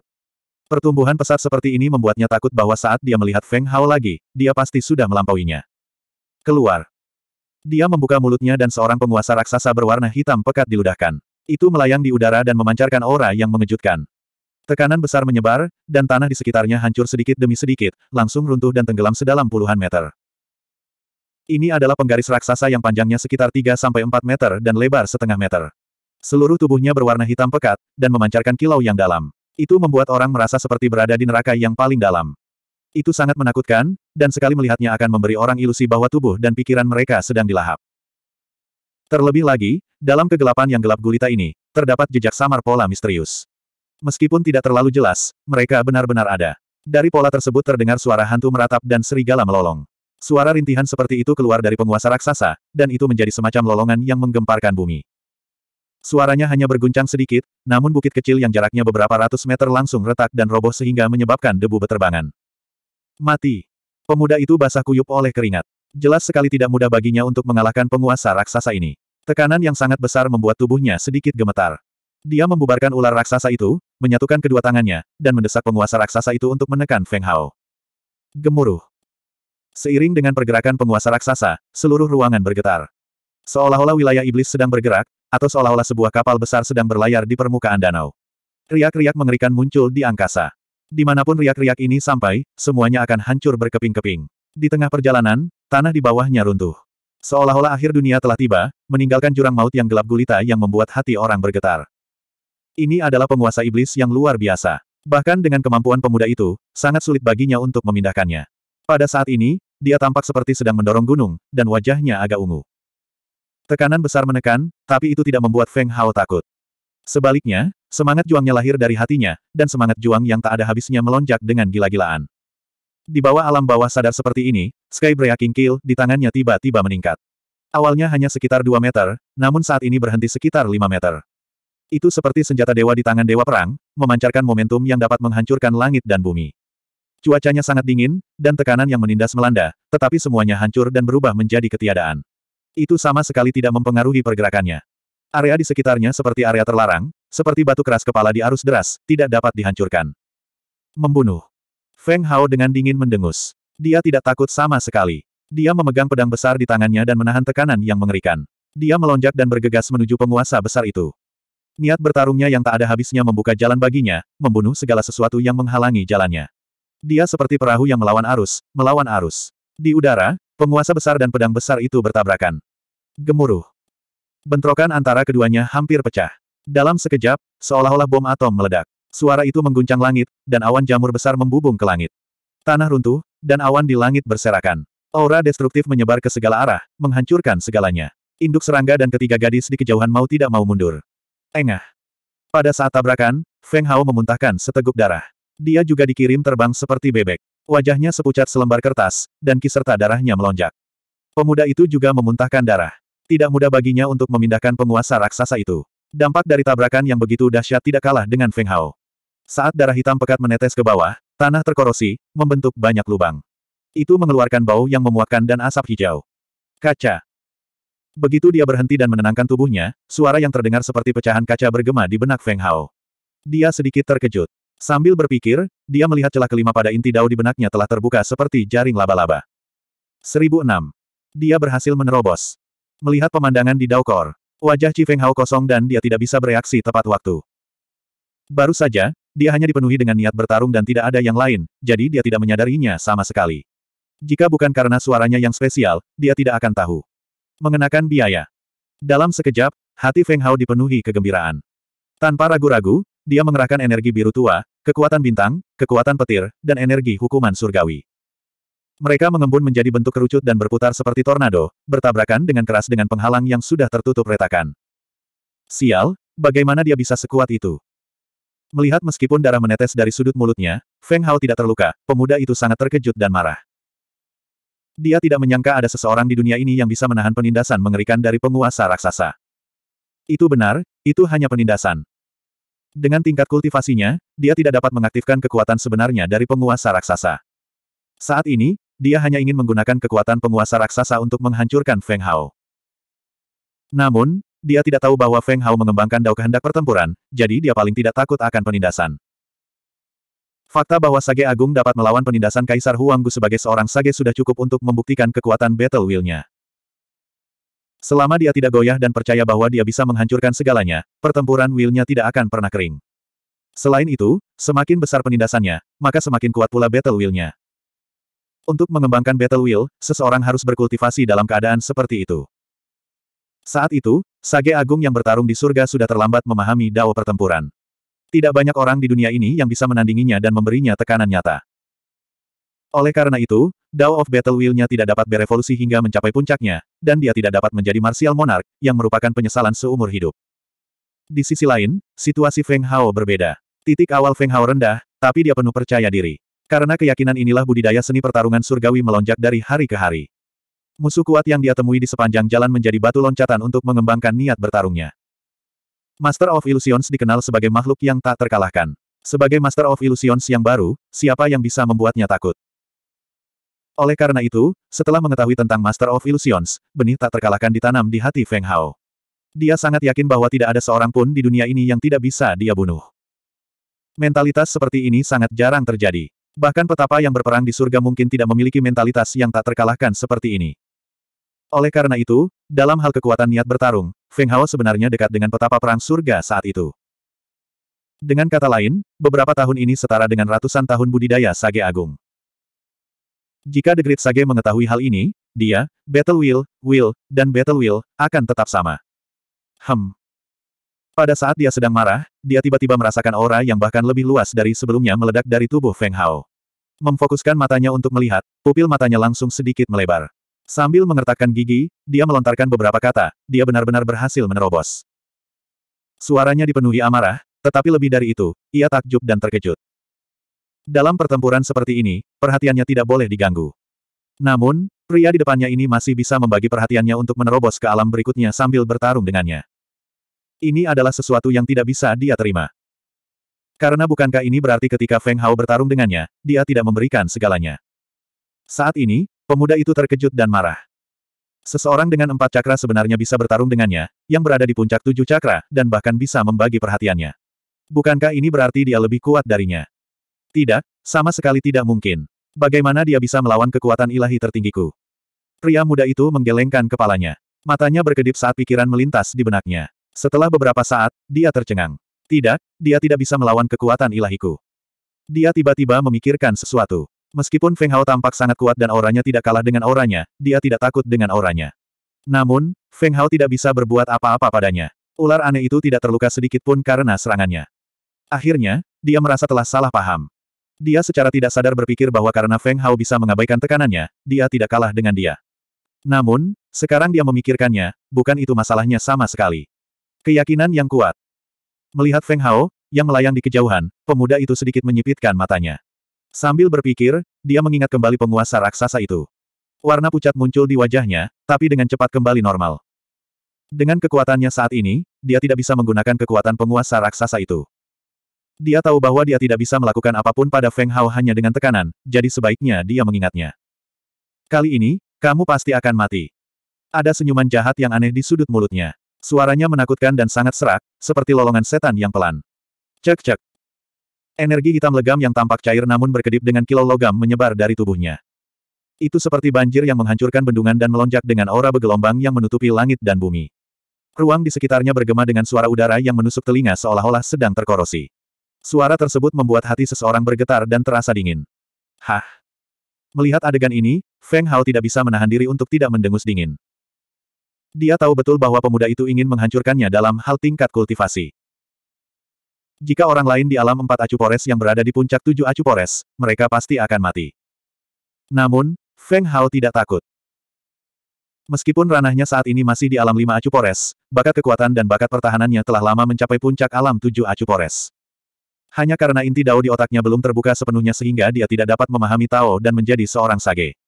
Pertumbuhan pesat seperti ini membuatnya takut bahwa saat dia melihat Feng Hao lagi, dia pasti sudah melampauinya keluar. Dia membuka mulutnya dan seorang penguasa raksasa berwarna hitam pekat diludahkan. Itu melayang di udara dan memancarkan aura yang mengejutkan. Tekanan besar menyebar, dan tanah di sekitarnya hancur sedikit demi sedikit, langsung runtuh dan tenggelam sedalam puluhan meter. Ini adalah penggaris raksasa yang panjangnya sekitar 3-4 meter dan lebar setengah meter. Seluruh tubuhnya berwarna hitam pekat, dan memancarkan kilau yang dalam. Itu membuat orang merasa seperti berada di neraka yang paling dalam. Itu sangat menakutkan, dan sekali melihatnya akan memberi orang ilusi bahwa tubuh dan pikiran mereka sedang dilahap. Terlebih lagi, dalam kegelapan yang gelap gulita ini, terdapat jejak samar pola misterius. Meskipun tidak terlalu jelas, mereka benar-benar ada. Dari pola tersebut terdengar suara hantu meratap dan serigala melolong. Suara rintihan seperti itu keluar dari penguasa raksasa, dan itu menjadi semacam lolongan yang menggemparkan bumi. Suaranya hanya berguncang sedikit, namun bukit kecil yang jaraknya beberapa ratus meter langsung retak dan roboh sehingga menyebabkan debu beterbangan. Mati. Pemuda itu basah kuyup oleh keringat. Jelas sekali tidak mudah baginya untuk mengalahkan penguasa raksasa ini. Tekanan yang sangat besar membuat tubuhnya sedikit gemetar. Dia membubarkan ular raksasa itu, menyatukan kedua tangannya, dan mendesak penguasa raksasa itu untuk menekan Feng Hao. Gemuruh. Seiring dengan pergerakan penguasa raksasa, seluruh ruangan bergetar. Seolah-olah wilayah iblis sedang bergerak, atau seolah-olah sebuah kapal besar sedang berlayar di permukaan danau. Riak-riak mengerikan muncul di angkasa. Dimanapun riak-riak ini sampai, semuanya akan hancur berkeping-keping. Di tengah perjalanan, tanah di bawahnya runtuh. Seolah-olah akhir dunia telah tiba, meninggalkan jurang maut yang gelap gulita yang membuat hati orang bergetar. Ini adalah penguasa iblis yang luar biasa. Bahkan dengan kemampuan pemuda itu, sangat sulit baginya untuk memindahkannya. Pada saat ini, dia tampak seperti sedang mendorong gunung, dan wajahnya agak ungu. Tekanan besar menekan, tapi itu tidak membuat Feng Hao takut. Sebaliknya, Semangat juangnya lahir dari hatinya, dan semangat juang yang tak ada habisnya melonjak dengan gila-gilaan. Di bawah alam bawah sadar seperti ini, Sky Breaking Kill di tangannya tiba-tiba meningkat. Awalnya hanya sekitar 2 meter, namun saat ini berhenti sekitar 5 meter. Itu seperti senjata dewa di tangan dewa perang, memancarkan momentum yang dapat menghancurkan langit dan bumi. Cuacanya sangat dingin, dan tekanan yang menindas melanda, tetapi semuanya hancur dan berubah menjadi ketiadaan. Itu sama sekali tidak mempengaruhi pergerakannya. Area di sekitarnya seperti area terlarang, seperti batu keras kepala di arus deras, tidak dapat dihancurkan. Membunuh. Feng Hao dengan dingin mendengus. Dia tidak takut sama sekali. Dia memegang pedang besar di tangannya dan menahan tekanan yang mengerikan. Dia melonjak dan bergegas menuju penguasa besar itu. Niat bertarungnya yang tak ada habisnya membuka jalan baginya, membunuh segala sesuatu yang menghalangi jalannya. Dia seperti perahu yang melawan arus, melawan arus. Di udara, penguasa besar dan pedang besar itu bertabrakan. Gemuruh. Bentrokan antara keduanya hampir pecah. Dalam sekejap, seolah-olah bom atom meledak. Suara itu mengguncang langit, dan awan jamur besar membubung ke langit. Tanah runtuh, dan awan di langit berserakan. Aura destruktif menyebar ke segala arah, menghancurkan segalanya. Induk serangga dan ketiga gadis di kejauhan mau tidak mau mundur. Engah. Pada saat tabrakan, Feng Hao memuntahkan seteguk darah. Dia juga dikirim terbang seperti bebek. Wajahnya sepucat selembar kertas, dan kiserta tak darahnya melonjak. Pemuda itu juga memuntahkan darah. Tidak mudah baginya untuk memindahkan penguasa raksasa itu. Dampak dari tabrakan yang begitu dahsyat tidak kalah dengan Feng Hao. Saat darah hitam pekat menetes ke bawah, tanah terkorosi, membentuk banyak lubang. Itu mengeluarkan bau yang memuakkan dan asap hijau. Kaca. Begitu dia berhenti dan menenangkan tubuhnya, suara yang terdengar seperti pecahan kaca bergema di benak Feng Hao. Dia sedikit terkejut. Sambil berpikir, dia melihat celah kelima pada inti dao di benaknya telah terbuka seperti jaring laba-laba. 1006. Dia berhasil menerobos. Melihat pemandangan di dao Wajah Chi Feng Hao kosong dan dia tidak bisa bereaksi tepat waktu. Baru saja, dia hanya dipenuhi dengan niat bertarung dan tidak ada yang lain, jadi dia tidak menyadarinya sama sekali. Jika bukan karena suaranya yang spesial, dia tidak akan tahu. Mengenakan biaya. Dalam sekejap, hati Feng Hao dipenuhi kegembiraan. Tanpa ragu-ragu, dia mengerahkan energi biru tua, kekuatan bintang, kekuatan petir, dan energi hukuman surgawi. Mereka mengembun menjadi bentuk kerucut dan berputar seperti tornado, bertabrakan dengan keras dengan penghalang yang sudah tertutup retakan. Sial, bagaimana dia bisa sekuat itu? Melihat meskipun darah menetes dari sudut mulutnya, Feng Hao tidak terluka, pemuda itu sangat terkejut dan marah. Dia tidak menyangka ada seseorang di dunia ini yang bisa menahan penindasan mengerikan dari penguasa raksasa. Itu benar, itu hanya penindasan. Dengan tingkat kultivasinya, dia tidak dapat mengaktifkan kekuatan sebenarnya dari penguasa raksasa. Saat ini, dia hanya ingin menggunakan kekuatan penguasa raksasa untuk menghancurkan Feng Hao. Namun, dia tidak tahu bahwa Feng Hao mengembangkan dao kehendak pertempuran, jadi dia paling tidak takut akan penindasan. Fakta bahwa Sage Agung dapat melawan penindasan Kaisar Huanggu sebagai seorang Sage sudah cukup untuk membuktikan kekuatan Battle Will-nya. Selama dia tidak goyah dan percaya bahwa dia bisa menghancurkan segalanya, pertempuran Will-nya tidak akan pernah kering. Selain itu, semakin besar penindasannya, maka semakin kuat pula Battle Will-nya. Untuk mengembangkan Battle Wheel, seseorang harus berkultivasi dalam keadaan seperti itu. Saat itu, Sage Agung yang bertarung di surga sudah terlambat memahami dao pertempuran. Tidak banyak orang di dunia ini yang bisa menandinginya dan memberinya tekanan nyata. Oleh karena itu, Dao of Battle Wheel-nya tidak dapat berevolusi hingga mencapai puncaknya, dan dia tidak dapat menjadi Martial Monarch, yang merupakan penyesalan seumur hidup. Di sisi lain, situasi Feng Hao berbeda. Titik awal Feng Hao rendah, tapi dia penuh percaya diri. Karena keyakinan inilah budidaya seni pertarungan surgawi melonjak dari hari ke hari. Musuh kuat yang dia temui di sepanjang jalan menjadi batu loncatan untuk mengembangkan niat bertarungnya. Master of Illusions dikenal sebagai makhluk yang tak terkalahkan. Sebagai Master of Illusions yang baru, siapa yang bisa membuatnya takut? Oleh karena itu, setelah mengetahui tentang Master of Illusions, benih tak terkalahkan ditanam di hati Feng Hao. Dia sangat yakin bahwa tidak ada seorang pun di dunia ini yang tidak bisa dia bunuh. Mentalitas seperti ini sangat jarang terjadi. Bahkan petapa yang berperang di surga mungkin tidak memiliki mentalitas yang tak terkalahkan seperti ini. Oleh karena itu, dalam hal kekuatan niat bertarung, Feng Hao sebenarnya dekat dengan petapa perang surga saat itu. Dengan kata lain, beberapa tahun ini setara dengan ratusan tahun budidaya Sage Agung. Jika The Great Sage mengetahui hal ini, dia, Battle Will, Will, dan Battle Will, akan tetap sama. Hem, pada saat dia sedang marah, dia tiba-tiba merasakan aura yang bahkan lebih luas dari sebelumnya meledak dari tubuh Feng Hao. Memfokuskan matanya untuk melihat, pupil matanya langsung sedikit melebar. Sambil mengertakkan gigi, dia melontarkan beberapa kata, dia benar-benar berhasil menerobos. Suaranya dipenuhi amarah, tetapi lebih dari itu, ia takjub dan terkejut. Dalam pertempuran seperti ini, perhatiannya tidak boleh diganggu. Namun, pria di depannya ini masih bisa membagi perhatiannya untuk menerobos ke alam berikutnya sambil bertarung dengannya. Ini adalah sesuatu yang tidak bisa dia terima. Karena bukankah ini berarti ketika Feng Hao bertarung dengannya, dia tidak memberikan segalanya. Saat ini, pemuda itu terkejut dan marah. Seseorang dengan empat cakra sebenarnya bisa bertarung dengannya, yang berada di puncak tujuh cakra, dan bahkan bisa membagi perhatiannya. Bukankah ini berarti dia lebih kuat darinya? Tidak, sama sekali tidak mungkin. Bagaimana dia bisa melawan kekuatan ilahi tertinggiku? Pria muda itu menggelengkan kepalanya. Matanya berkedip saat pikiran melintas di benaknya. Setelah beberapa saat, dia tercengang. Tidak, dia tidak bisa melawan kekuatan ilahiku. Dia tiba-tiba memikirkan sesuatu. Meskipun Feng Hao tampak sangat kuat dan auranya tidak kalah dengan auranya, dia tidak takut dengan auranya. Namun, Feng Hao tidak bisa berbuat apa-apa padanya. Ular aneh itu tidak terluka sedikit pun karena serangannya. Akhirnya, dia merasa telah salah paham. Dia secara tidak sadar berpikir bahwa karena Feng Hao bisa mengabaikan tekanannya, dia tidak kalah dengan dia. Namun, sekarang dia memikirkannya, bukan itu masalahnya sama sekali. Keyakinan yang kuat. Melihat Feng Hao, yang melayang di kejauhan, pemuda itu sedikit menyipitkan matanya. Sambil berpikir, dia mengingat kembali penguasa raksasa itu. Warna pucat muncul di wajahnya, tapi dengan cepat kembali normal. Dengan kekuatannya saat ini, dia tidak bisa menggunakan kekuatan penguasa raksasa itu. Dia tahu bahwa dia tidak bisa melakukan apapun pada Feng Hao hanya dengan tekanan, jadi sebaiknya dia mengingatnya. Kali ini, kamu pasti akan mati. Ada senyuman jahat yang aneh di sudut mulutnya. Suaranya menakutkan dan sangat serak, seperti lolongan setan yang pelan. Cek-cek. Energi hitam legam yang tampak cair namun berkedip dengan kilau logam menyebar dari tubuhnya. Itu seperti banjir yang menghancurkan bendungan dan melonjak dengan aura bergelombang yang menutupi langit dan bumi. Ruang di sekitarnya bergema dengan suara udara yang menusuk telinga seolah-olah sedang terkorosi. Suara tersebut membuat hati seseorang bergetar dan terasa dingin. Hah? Melihat adegan ini, Feng Hao tidak bisa menahan diri untuk tidak mendengus dingin. Dia tahu betul bahwa pemuda itu ingin menghancurkannya dalam hal tingkat kultivasi. Jika orang lain di alam empat acu pores yang berada di puncak tujuh acu pores, mereka pasti akan mati. Namun, Feng Hao tidak takut. Meskipun ranahnya saat ini masih di alam lima acu pores, bakat kekuatan dan bakat pertahanannya telah lama mencapai puncak alam tujuh acu pores. Hanya karena inti Dao di otaknya belum terbuka sepenuhnya sehingga dia tidak dapat memahami Tao dan menjadi seorang sage.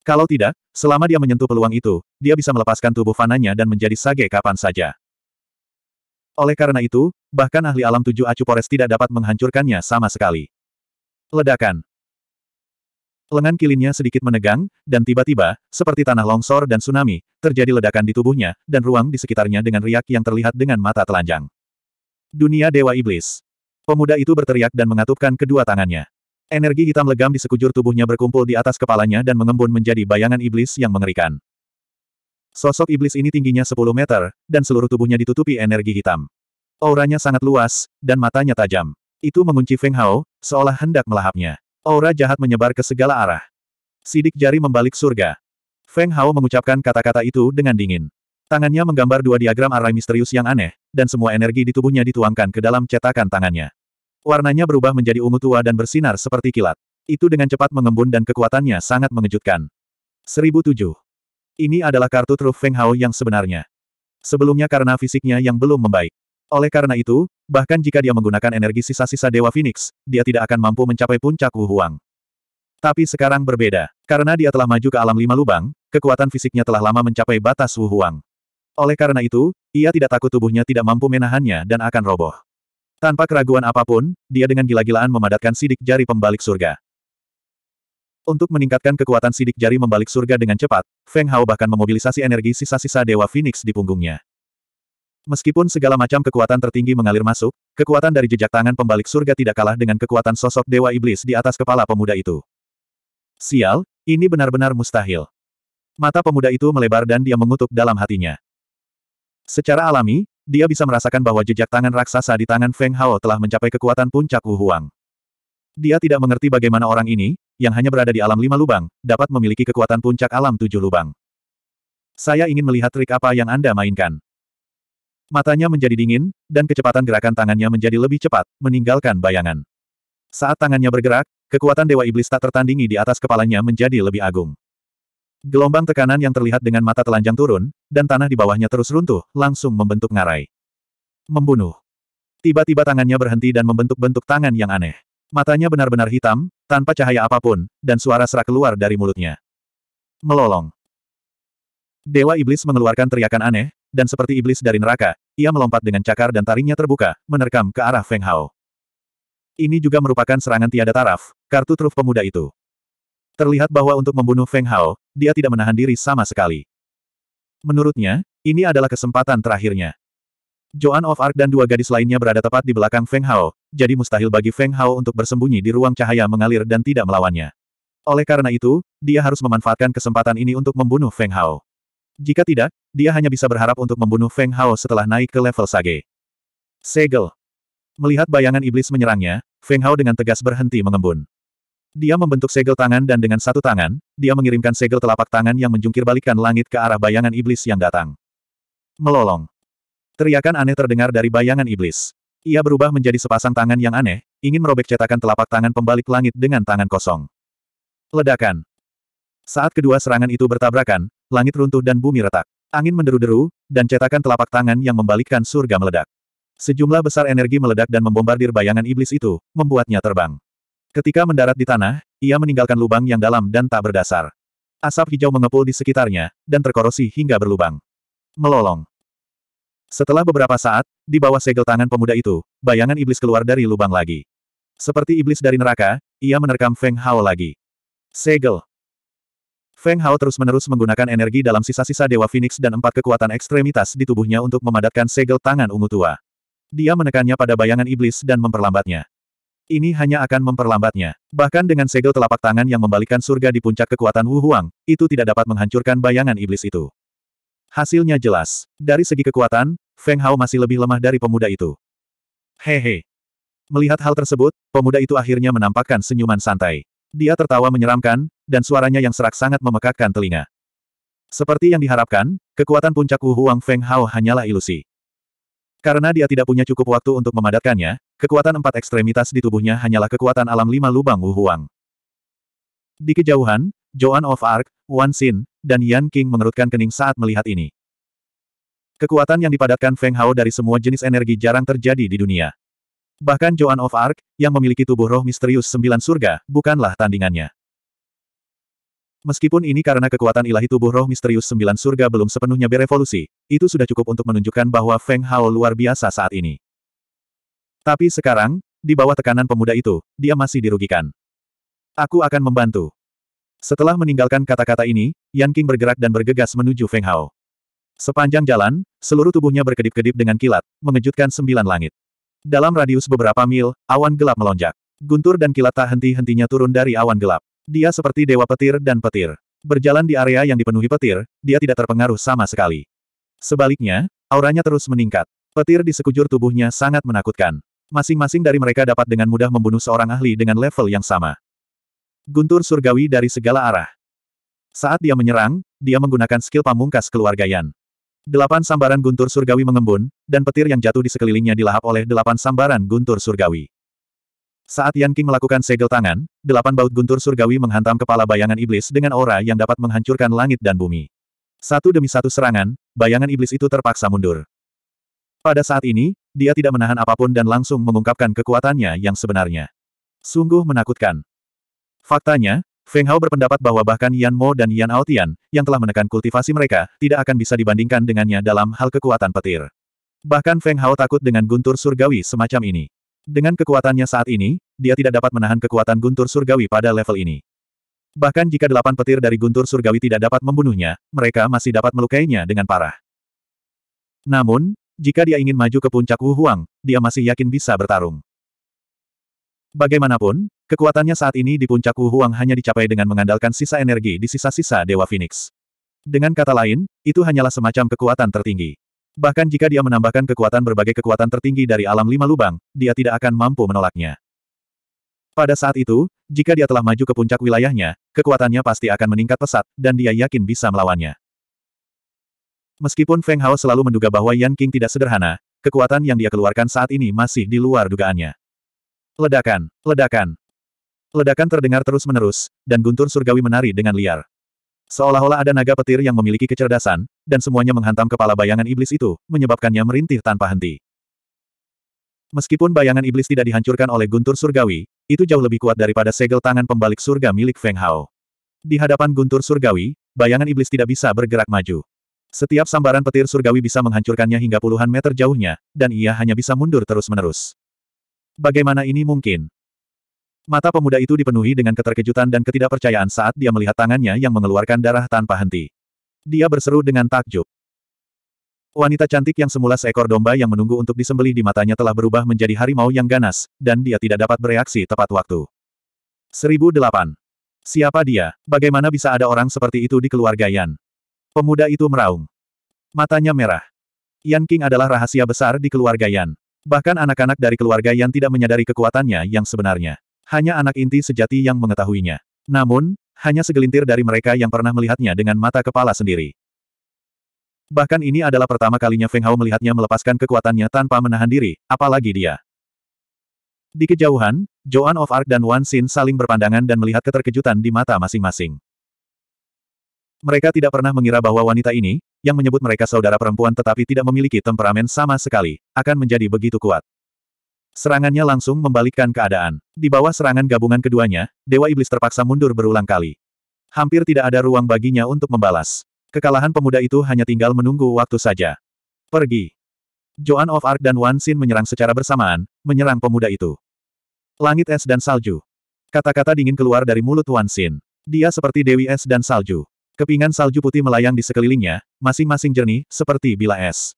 Kalau tidak, selama dia menyentuh peluang itu, dia bisa melepaskan tubuh fananya dan menjadi sage kapan saja. Oleh karena itu, bahkan ahli alam tujuh acu pores tidak dapat menghancurkannya sama sekali. Ledakan. Lengan kilinnya sedikit menegang, dan tiba-tiba, seperti tanah longsor dan tsunami, terjadi ledakan di tubuhnya, dan ruang di sekitarnya dengan riak yang terlihat dengan mata telanjang. Dunia Dewa Iblis. Pemuda itu berteriak dan mengatupkan kedua tangannya. Energi hitam legam di sekujur tubuhnya berkumpul di atas kepalanya dan mengembun menjadi bayangan iblis yang mengerikan. Sosok iblis ini tingginya 10 meter, dan seluruh tubuhnya ditutupi energi hitam. Auranya sangat luas, dan matanya tajam. Itu mengunci Feng Hao, seolah hendak melahapnya. Aura jahat menyebar ke segala arah. Sidik jari membalik surga. Feng Hao mengucapkan kata-kata itu dengan dingin. Tangannya menggambar dua diagram arai misterius yang aneh, dan semua energi di tubuhnya dituangkan ke dalam cetakan tangannya. Warnanya berubah menjadi ungu tua dan bersinar seperti kilat. Itu dengan cepat mengembun dan kekuatannya sangat mengejutkan. 1007. Ini adalah kartu truf Feng Hao yang sebenarnya. Sebelumnya karena fisiknya yang belum membaik. Oleh karena itu, bahkan jika dia menggunakan energi sisa-sisa Dewa Phoenix, dia tidak akan mampu mencapai puncak Wu Huang. Tapi sekarang berbeda. Karena dia telah maju ke alam lima lubang, kekuatan fisiknya telah lama mencapai batas Wu Huang. Oleh karena itu, ia tidak takut tubuhnya tidak mampu menahannya dan akan roboh. Tanpa keraguan apapun, dia dengan gila-gilaan memadatkan sidik jari pembalik surga. Untuk meningkatkan kekuatan sidik jari membalik surga dengan cepat, Feng Hao bahkan memobilisasi energi sisa-sisa Dewa Phoenix di punggungnya. Meskipun segala macam kekuatan tertinggi mengalir masuk, kekuatan dari jejak tangan pembalik surga tidak kalah dengan kekuatan sosok Dewa Iblis di atas kepala pemuda itu. Sial, ini benar-benar mustahil. Mata pemuda itu melebar dan dia mengutuk dalam hatinya. Secara alami, dia bisa merasakan bahwa jejak tangan raksasa di tangan Feng Hao telah mencapai kekuatan puncak Wu Huang. Dia tidak mengerti bagaimana orang ini, yang hanya berada di alam lima lubang, dapat memiliki kekuatan puncak alam tujuh lubang. Saya ingin melihat trik apa yang Anda mainkan. Matanya menjadi dingin, dan kecepatan gerakan tangannya menjadi lebih cepat, meninggalkan bayangan. Saat tangannya bergerak, kekuatan Dewa Iblis tak tertandingi di atas kepalanya menjadi lebih agung. Gelombang tekanan yang terlihat dengan mata telanjang turun, dan tanah di bawahnya terus runtuh, langsung membentuk ngarai. Membunuh. Tiba-tiba tangannya berhenti dan membentuk bentuk tangan yang aneh. Matanya benar-benar hitam, tanpa cahaya apapun, dan suara serak keluar dari mulutnya. Melolong. Dewa Iblis mengeluarkan teriakan aneh, dan seperti iblis dari neraka, ia melompat dengan cakar dan taringnya terbuka, menerkam ke arah Feng Hao. Ini juga merupakan serangan tiada taraf, kartu truf pemuda itu. Terlihat bahwa untuk membunuh Feng Hao, dia tidak menahan diri sama sekali. Menurutnya, ini adalah kesempatan terakhirnya. Joan of Arc dan dua gadis lainnya berada tepat di belakang Feng Hao, jadi mustahil bagi Feng Hao untuk bersembunyi di ruang cahaya mengalir dan tidak melawannya. Oleh karena itu, dia harus memanfaatkan kesempatan ini untuk membunuh Feng Hao. Jika tidak, dia hanya bisa berharap untuk membunuh Feng Hao setelah naik ke level Sage. Segel. Melihat bayangan iblis menyerangnya, Feng Hao dengan tegas berhenti mengembun. Dia membentuk segel tangan dan dengan satu tangan, dia mengirimkan segel telapak tangan yang menjungkir balikan langit ke arah bayangan iblis yang datang. Melolong. Teriakan aneh terdengar dari bayangan iblis. Ia berubah menjadi sepasang tangan yang aneh, ingin merobek cetakan telapak tangan pembalik langit dengan tangan kosong. Ledakan. Saat kedua serangan itu bertabrakan, langit runtuh dan bumi retak. Angin menderu-deru, dan cetakan telapak tangan yang membalikkan surga meledak. Sejumlah besar energi meledak dan membombardir bayangan iblis itu, membuatnya terbang. Ketika mendarat di tanah, ia meninggalkan lubang yang dalam dan tak berdasar. Asap hijau mengepul di sekitarnya, dan terkorosi hingga berlubang. Melolong. Setelah beberapa saat, di bawah segel tangan pemuda itu, bayangan iblis keluar dari lubang lagi. Seperti iblis dari neraka, ia menerkam Feng Hao lagi. Segel. Feng Hao terus-menerus menggunakan energi dalam sisa-sisa Dewa Phoenix dan empat kekuatan ekstremitas di tubuhnya untuk memadatkan segel tangan ungu tua. Dia menekannya pada bayangan iblis dan memperlambatnya. Ini hanya akan memperlambatnya. Bahkan dengan segel telapak tangan yang membalikan surga di puncak kekuatan Wu Huang, itu tidak dapat menghancurkan bayangan iblis itu. Hasilnya jelas. Dari segi kekuatan, Feng Hao masih lebih lemah dari pemuda itu. Hehe. Melihat hal tersebut, pemuda itu akhirnya menampakkan senyuman santai. Dia tertawa menyeramkan, dan suaranya yang serak sangat memekakkan telinga. Seperti yang diharapkan, kekuatan puncak Wu Huang Feng Hao hanyalah ilusi. Karena dia tidak punya cukup waktu untuk memadatkannya, kekuatan empat ekstremitas di tubuhnya hanyalah kekuatan alam lima lubang Wuhuang. Di kejauhan, Joan of Arc, Wan Xin, dan Yan King mengerutkan kening saat melihat ini. Kekuatan yang dipadatkan Feng Hao dari semua jenis energi jarang terjadi di dunia. Bahkan Joan of Arc, yang memiliki tubuh roh misterius sembilan surga, bukanlah tandingannya. Meskipun ini karena kekuatan ilahi tubuh roh misterius sembilan surga belum sepenuhnya berevolusi, itu sudah cukup untuk menunjukkan bahwa Feng Hao luar biasa saat ini. Tapi sekarang, di bawah tekanan pemuda itu, dia masih dirugikan. Aku akan membantu. Setelah meninggalkan kata-kata ini, Yan King bergerak dan bergegas menuju Feng Hao. Sepanjang jalan, seluruh tubuhnya berkedip-kedip dengan kilat, mengejutkan sembilan langit. Dalam radius beberapa mil, awan gelap melonjak. Guntur dan kilat tak henti-hentinya turun dari awan gelap. Dia seperti dewa petir dan petir. Berjalan di area yang dipenuhi petir, dia tidak terpengaruh sama sekali. Sebaliknya, auranya terus meningkat. Petir di sekujur tubuhnya sangat menakutkan. Masing-masing dari mereka dapat dengan mudah membunuh seorang ahli dengan level yang sama. Guntur surgawi dari segala arah. Saat dia menyerang, dia menggunakan skill pamungkas keluarga Yan. Delapan sambaran guntur surgawi mengembun, dan petir yang jatuh di sekelilingnya dilahap oleh delapan sambaran guntur surgawi. Saat Yan King melakukan segel tangan, delapan baut guntur surgawi menghantam kepala bayangan iblis dengan aura yang dapat menghancurkan langit dan bumi. Satu demi satu serangan, bayangan iblis itu terpaksa mundur. Pada saat ini, dia tidak menahan apapun dan langsung mengungkapkan kekuatannya yang sebenarnya. Sungguh menakutkan. Faktanya, Feng Hao berpendapat bahwa bahkan Yan Mo dan Yan Aotian, yang telah menekan kultivasi mereka, tidak akan bisa dibandingkan dengannya dalam hal kekuatan petir. Bahkan Feng Hao takut dengan guntur surgawi semacam ini. Dengan kekuatannya saat ini, dia tidak dapat menahan kekuatan guntur surgawi pada level ini. Bahkan jika delapan petir dari guntur surgawi tidak dapat membunuhnya, mereka masih dapat melukainya dengan parah. Namun, jika dia ingin maju ke puncak Wu Huang, dia masih yakin bisa bertarung. Bagaimanapun, kekuatannya saat ini di puncak Wu Huang hanya dicapai dengan mengandalkan sisa energi di sisa-sisa Dewa Phoenix. Dengan kata lain, itu hanyalah semacam kekuatan tertinggi. Bahkan jika dia menambahkan kekuatan berbagai kekuatan tertinggi dari alam lima lubang, dia tidak akan mampu menolaknya. Pada saat itu, jika dia telah maju ke puncak wilayahnya, kekuatannya pasti akan meningkat pesat, dan dia yakin bisa melawannya. Meskipun Feng Hao selalu menduga bahwa Yan King tidak sederhana, kekuatan yang dia keluarkan saat ini masih di luar dugaannya. Ledakan, ledakan. Ledakan terdengar terus-menerus, dan guntur surgawi menari dengan liar. Seolah-olah ada naga petir yang memiliki kecerdasan, dan semuanya menghantam kepala bayangan iblis itu, menyebabkannya merintih tanpa henti. Meskipun bayangan iblis tidak dihancurkan oleh guntur surgawi, itu jauh lebih kuat daripada segel tangan pembalik surga milik Feng Hao. Di hadapan guntur surgawi, bayangan iblis tidak bisa bergerak maju. Setiap sambaran petir surgawi bisa menghancurkannya hingga puluhan meter jauhnya, dan ia hanya bisa mundur terus-menerus. Bagaimana ini mungkin? Mata pemuda itu dipenuhi dengan keterkejutan dan ketidakpercayaan saat dia melihat tangannya yang mengeluarkan darah tanpa henti. Dia berseru dengan takjub. Wanita cantik yang semula seekor domba yang menunggu untuk disembeli di matanya telah berubah menjadi harimau yang ganas, dan dia tidak dapat bereaksi tepat waktu. 1008. Siapa dia? Bagaimana bisa ada orang seperti itu di keluarga Yan? Pemuda itu meraung. Matanya merah. Yan King adalah rahasia besar di keluarga Yan. Bahkan anak-anak dari keluarga Yan tidak menyadari kekuatannya yang sebenarnya. Hanya anak inti sejati yang mengetahuinya. Namun, hanya segelintir dari mereka yang pernah melihatnya dengan mata kepala sendiri. Bahkan ini adalah pertama kalinya Feng Hao melihatnya melepaskan kekuatannya tanpa menahan diri, apalagi dia. Di kejauhan, Joan of Arc dan Wan Xin saling berpandangan dan melihat keterkejutan di mata masing-masing. Mereka tidak pernah mengira bahwa wanita ini, yang menyebut mereka saudara perempuan tetapi tidak memiliki temperamen sama sekali, akan menjadi begitu kuat. Serangannya langsung membalikkan keadaan. Di bawah serangan gabungan keduanya, Dewa Iblis terpaksa mundur berulang kali. Hampir tidak ada ruang baginya untuk membalas. Kekalahan pemuda itu hanya tinggal menunggu waktu saja. Pergi. Joan of Arc dan Wan Xin menyerang secara bersamaan, menyerang pemuda itu. Langit es dan salju. Kata-kata dingin keluar dari mulut Wan Xin. Dia seperti dewi es dan salju. Kepingan salju putih melayang di sekelilingnya, masing-masing jernih, seperti bila es.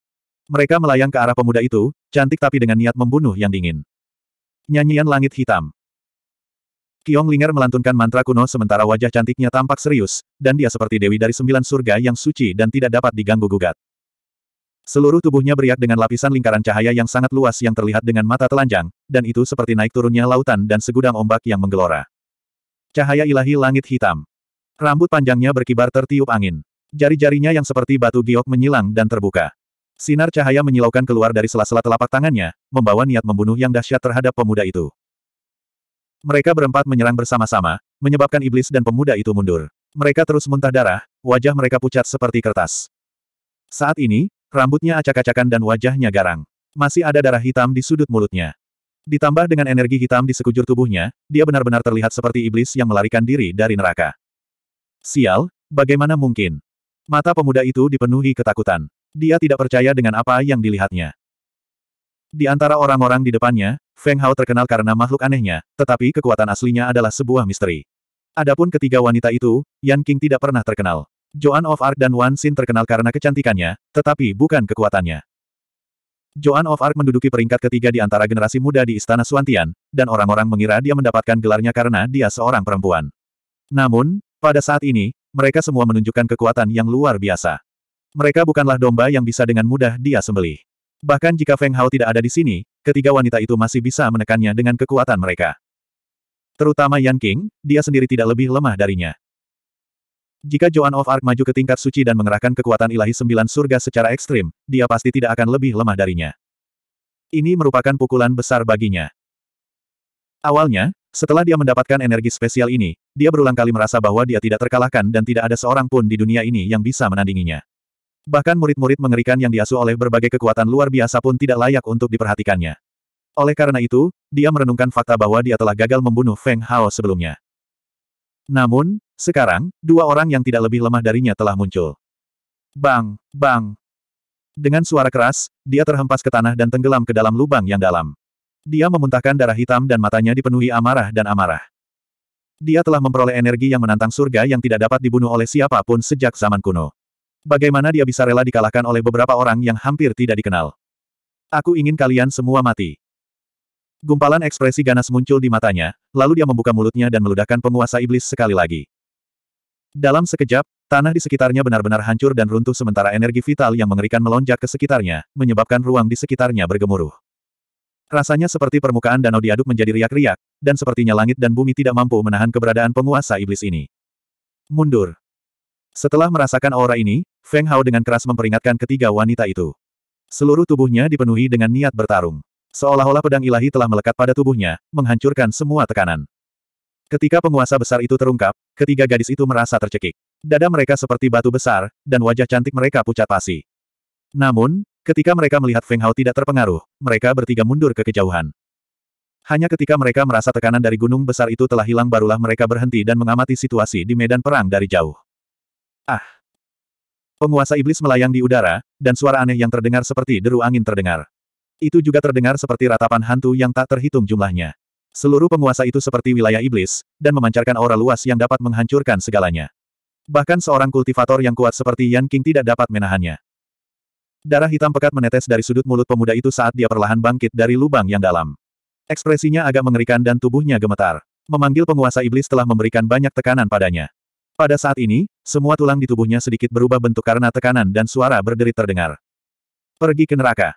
Mereka melayang ke arah pemuda itu, cantik tapi dengan niat membunuh yang dingin. Nyanyian langit hitam. Kiong Linger melantunkan mantra kuno sementara wajah cantiknya tampak serius, dan dia seperti dewi dari sembilan surga yang suci dan tidak dapat diganggu-gugat. Seluruh tubuhnya beriak dengan lapisan lingkaran cahaya yang sangat luas yang terlihat dengan mata telanjang, dan itu seperti naik turunnya lautan dan segudang ombak yang menggelora. Cahaya ilahi langit hitam. Rambut panjangnya berkibar tertiup angin. Jari-jarinya yang seperti batu giok menyilang dan terbuka. Sinar cahaya menyilaukan keluar dari sela-sela telapak tangannya, membawa niat membunuh yang dahsyat terhadap pemuda itu. Mereka berempat menyerang bersama-sama, menyebabkan iblis dan pemuda itu mundur. Mereka terus muntah darah, wajah mereka pucat seperti kertas. Saat ini, rambutnya acak-acakan dan wajahnya garang. Masih ada darah hitam di sudut mulutnya. Ditambah dengan energi hitam di sekujur tubuhnya, dia benar-benar terlihat seperti iblis yang melarikan diri dari neraka. Sial, bagaimana mungkin? Mata pemuda itu dipenuhi ketakutan. Dia tidak percaya dengan apa yang dilihatnya. Di antara orang-orang di depannya, Feng Hao terkenal karena makhluk anehnya, tetapi kekuatan aslinya adalah sebuah misteri. Adapun ketiga wanita itu, Yan King tidak pernah terkenal. Joan of Arc dan Wan Xin terkenal karena kecantikannya, tetapi bukan kekuatannya. Joan of Arc menduduki peringkat ketiga di antara generasi muda di Istana Suantian, dan orang-orang mengira dia mendapatkan gelarnya karena dia seorang perempuan. Namun, pada saat ini, mereka semua menunjukkan kekuatan yang luar biasa. Mereka bukanlah domba yang bisa dengan mudah dia sembelih. Bahkan jika Feng Hao tidak ada di sini, ketiga wanita itu masih bisa menekannya dengan kekuatan mereka. Terutama Yan King, dia sendiri tidak lebih lemah darinya. Jika Joan of Arc maju ke tingkat suci dan mengerahkan kekuatan ilahi sembilan surga secara ekstrim, dia pasti tidak akan lebih lemah darinya. Ini merupakan pukulan besar baginya. Awalnya, setelah dia mendapatkan energi spesial ini, dia berulang kali merasa bahwa dia tidak terkalahkan dan tidak ada seorang pun di dunia ini yang bisa menandinginya. Bahkan murid-murid mengerikan yang diasuh oleh berbagai kekuatan luar biasa pun tidak layak untuk diperhatikannya. Oleh karena itu, dia merenungkan fakta bahwa dia telah gagal membunuh Feng Hao sebelumnya. Namun, sekarang, dua orang yang tidak lebih lemah darinya telah muncul. Bang, bang. Dengan suara keras, dia terhempas ke tanah dan tenggelam ke dalam lubang yang dalam. Dia memuntahkan darah hitam dan matanya dipenuhi amarah dan amarah. Dia telah memperoleh energi yang menantang surga yang tidak dapat dibunuh oleh siapapun sejak zaman kuno. Bagaimana dia bisa rela dikalahkan oleh beberapa orang yang hampir tidak dikenal? Aku ingin kalian semua mati. Gumpalan ekspresi ganas muncul di matanya, lalu dia membuka mulutnya dan meludahkan penguasa iblis sekali lagi. Dalam sekejap, tanah di sekitarnya benar-benar hancur dan runtuh sementara energi vital yang mengerikan melonjak ke sekitarnya, menyebabkan ruang di sekitarnya bergemuruh. Rasanya seperti permukaan danau diaduk menjadi riak-riak, dan sepertinya langit dan bumi tidak mampu menahan keberadaan penguasa iblis ini. Mundur. Setelah merasakan aura ini, Feng Hao dengan keras memperingatkan ketiga wanita itu. Seluruh tubuhnya dipenuhi dengan niat bertarung. Seolah-olah pedang ilahi telah melekat pada tubuhnya, menghancurkan semua tekanan. Ketika penguasa besar itu terungkap, ketiga gadis itu merasa tercekik. Dada mereka seperti batu besar, dan wajah cantik mereka pucat pasi. Namun, ketika mereka melihat Feng Hao tidak terpengaruh, mereka bertiga mundur ke kejauhan. Hanya ketika mereka merasa tekanan dari gunung besar itu telah hilang barulah mereka berhenti dan mengamati situasi di medan perang dari jauh. Ah! Penguasa iblis melayang di udara, dan suara aneh yang terdengar seperti deru angin terdengar. Itu juga terdengar seperti ratapan hantu yang tak terhitung jumlahnya. Seluruh penguasa itu seperti wilayah iblis, dan memancarkan aura luas yang dapat menghancurkan segalanya. Bahkan seorang kultivator yang kuat seperti Yan King tidak dapat menahannya. Darah hitam pekat menetes dari sudut mulut pemuda itu saat dia perlahan bangkit dari lubang yang dalam. Ekspresinya agak mengerikan dan tubuhnya gemetar. Memanggil penguasa iblis telah memberikan banyak tekanan padanya. Pada saat ini, semua tulang di tubuhnya sedikit berubah bentuk karena tekanan dan suara berderit terdengar. Pergi ke neraka.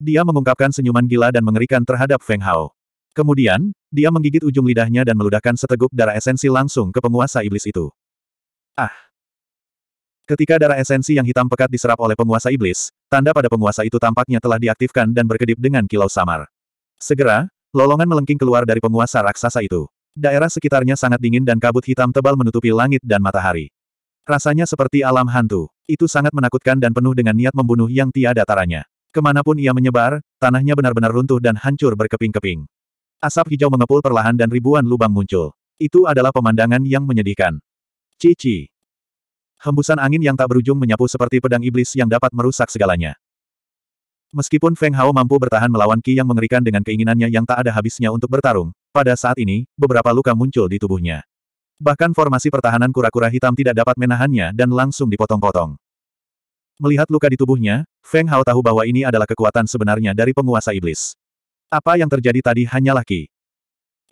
Dia mengungkapkan senyuman gila dan mengerikan terhadap Feng Hao. Kemudian, dia menggigit ujung lidahnya dan meludahkan seteguk darah esensi langsung ke penguasa iblis itu. Ah! Ketika darah esensi yang hitam pekat diserap oleh penguasa iblis, tanda pada penguasa itu tampaknya telah diaktifkan dan berkedip dengan kilau samar. Segera, lolongan melengking keluar dari penguasa raksasa itu. Daerah sekitarnya sangat dingin dan kabut hitam tebal menutupi langit dan matahari. Rasanya seperti alam hantu. Itu sangat menakutkan dan penuh dengan niat membunuh yang tiada taranya. Kemanapun ia menyebar, tanahnya benar-benar runtuh dan hancur berkeping-keping. Asap hijau mengepul perlahan dan ribuan lubang muncul. Itu adalah pemandangan yang menyedihkan. Cici. Hembusan angin yang tak berujung menyapu seperti pedang iblis yang dapat merusak segalanya. Meskipun Feng Hao mampu bertahan melawan Qi yang mengerikan dengan keinginannya yang tak ada habisnya untuk bertarung, pada saat ini, beberapa luka muncul di tubuhnya. Bahkan formasi pertahanan kura-kura hitam tidak dapat menahannya dan langsung dipotong-potong. Melihat luka di tubuhnya, Feng Hao tahu bahwa ini adalah kekuatan sebenarnya dari penguasa iblis. Apa yang terjadi tadi hanyalah Ki.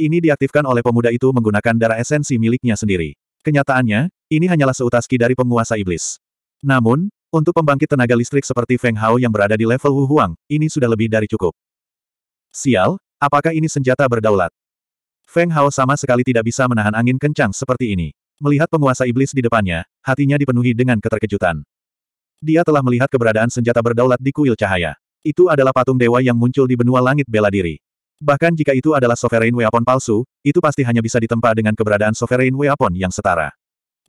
Ini diaktifkan oleh pemuda itu menggunakan darah esensi miliknya sendiri. Kenyataannya, ini hanyalah seutas Ki dari penguasa iblis. Namun, untuk pembangkit tenaga listrik seperti Feng Hao yang berada di level Wu Huang, ini sudah lebih dari cukup. Sial, apakah ini senjata berdaulat? Feng Hao sama sekali tidak bisa menahan angin kencang seperti ini. Melihat penguasa iblis di depannya, hatinya dipenuhi dengan keterkejutan. Dia telah melihat keberadaan senjata berdaulat di kuil cahaya. Itu adalah patung dewa yang muncul di benua langit bela diri. Bahkan jika itu adalah sovereign weapon palsu, itu pasti hanya bisa ditempa dengan keberadaan sovereign weapon yang setara.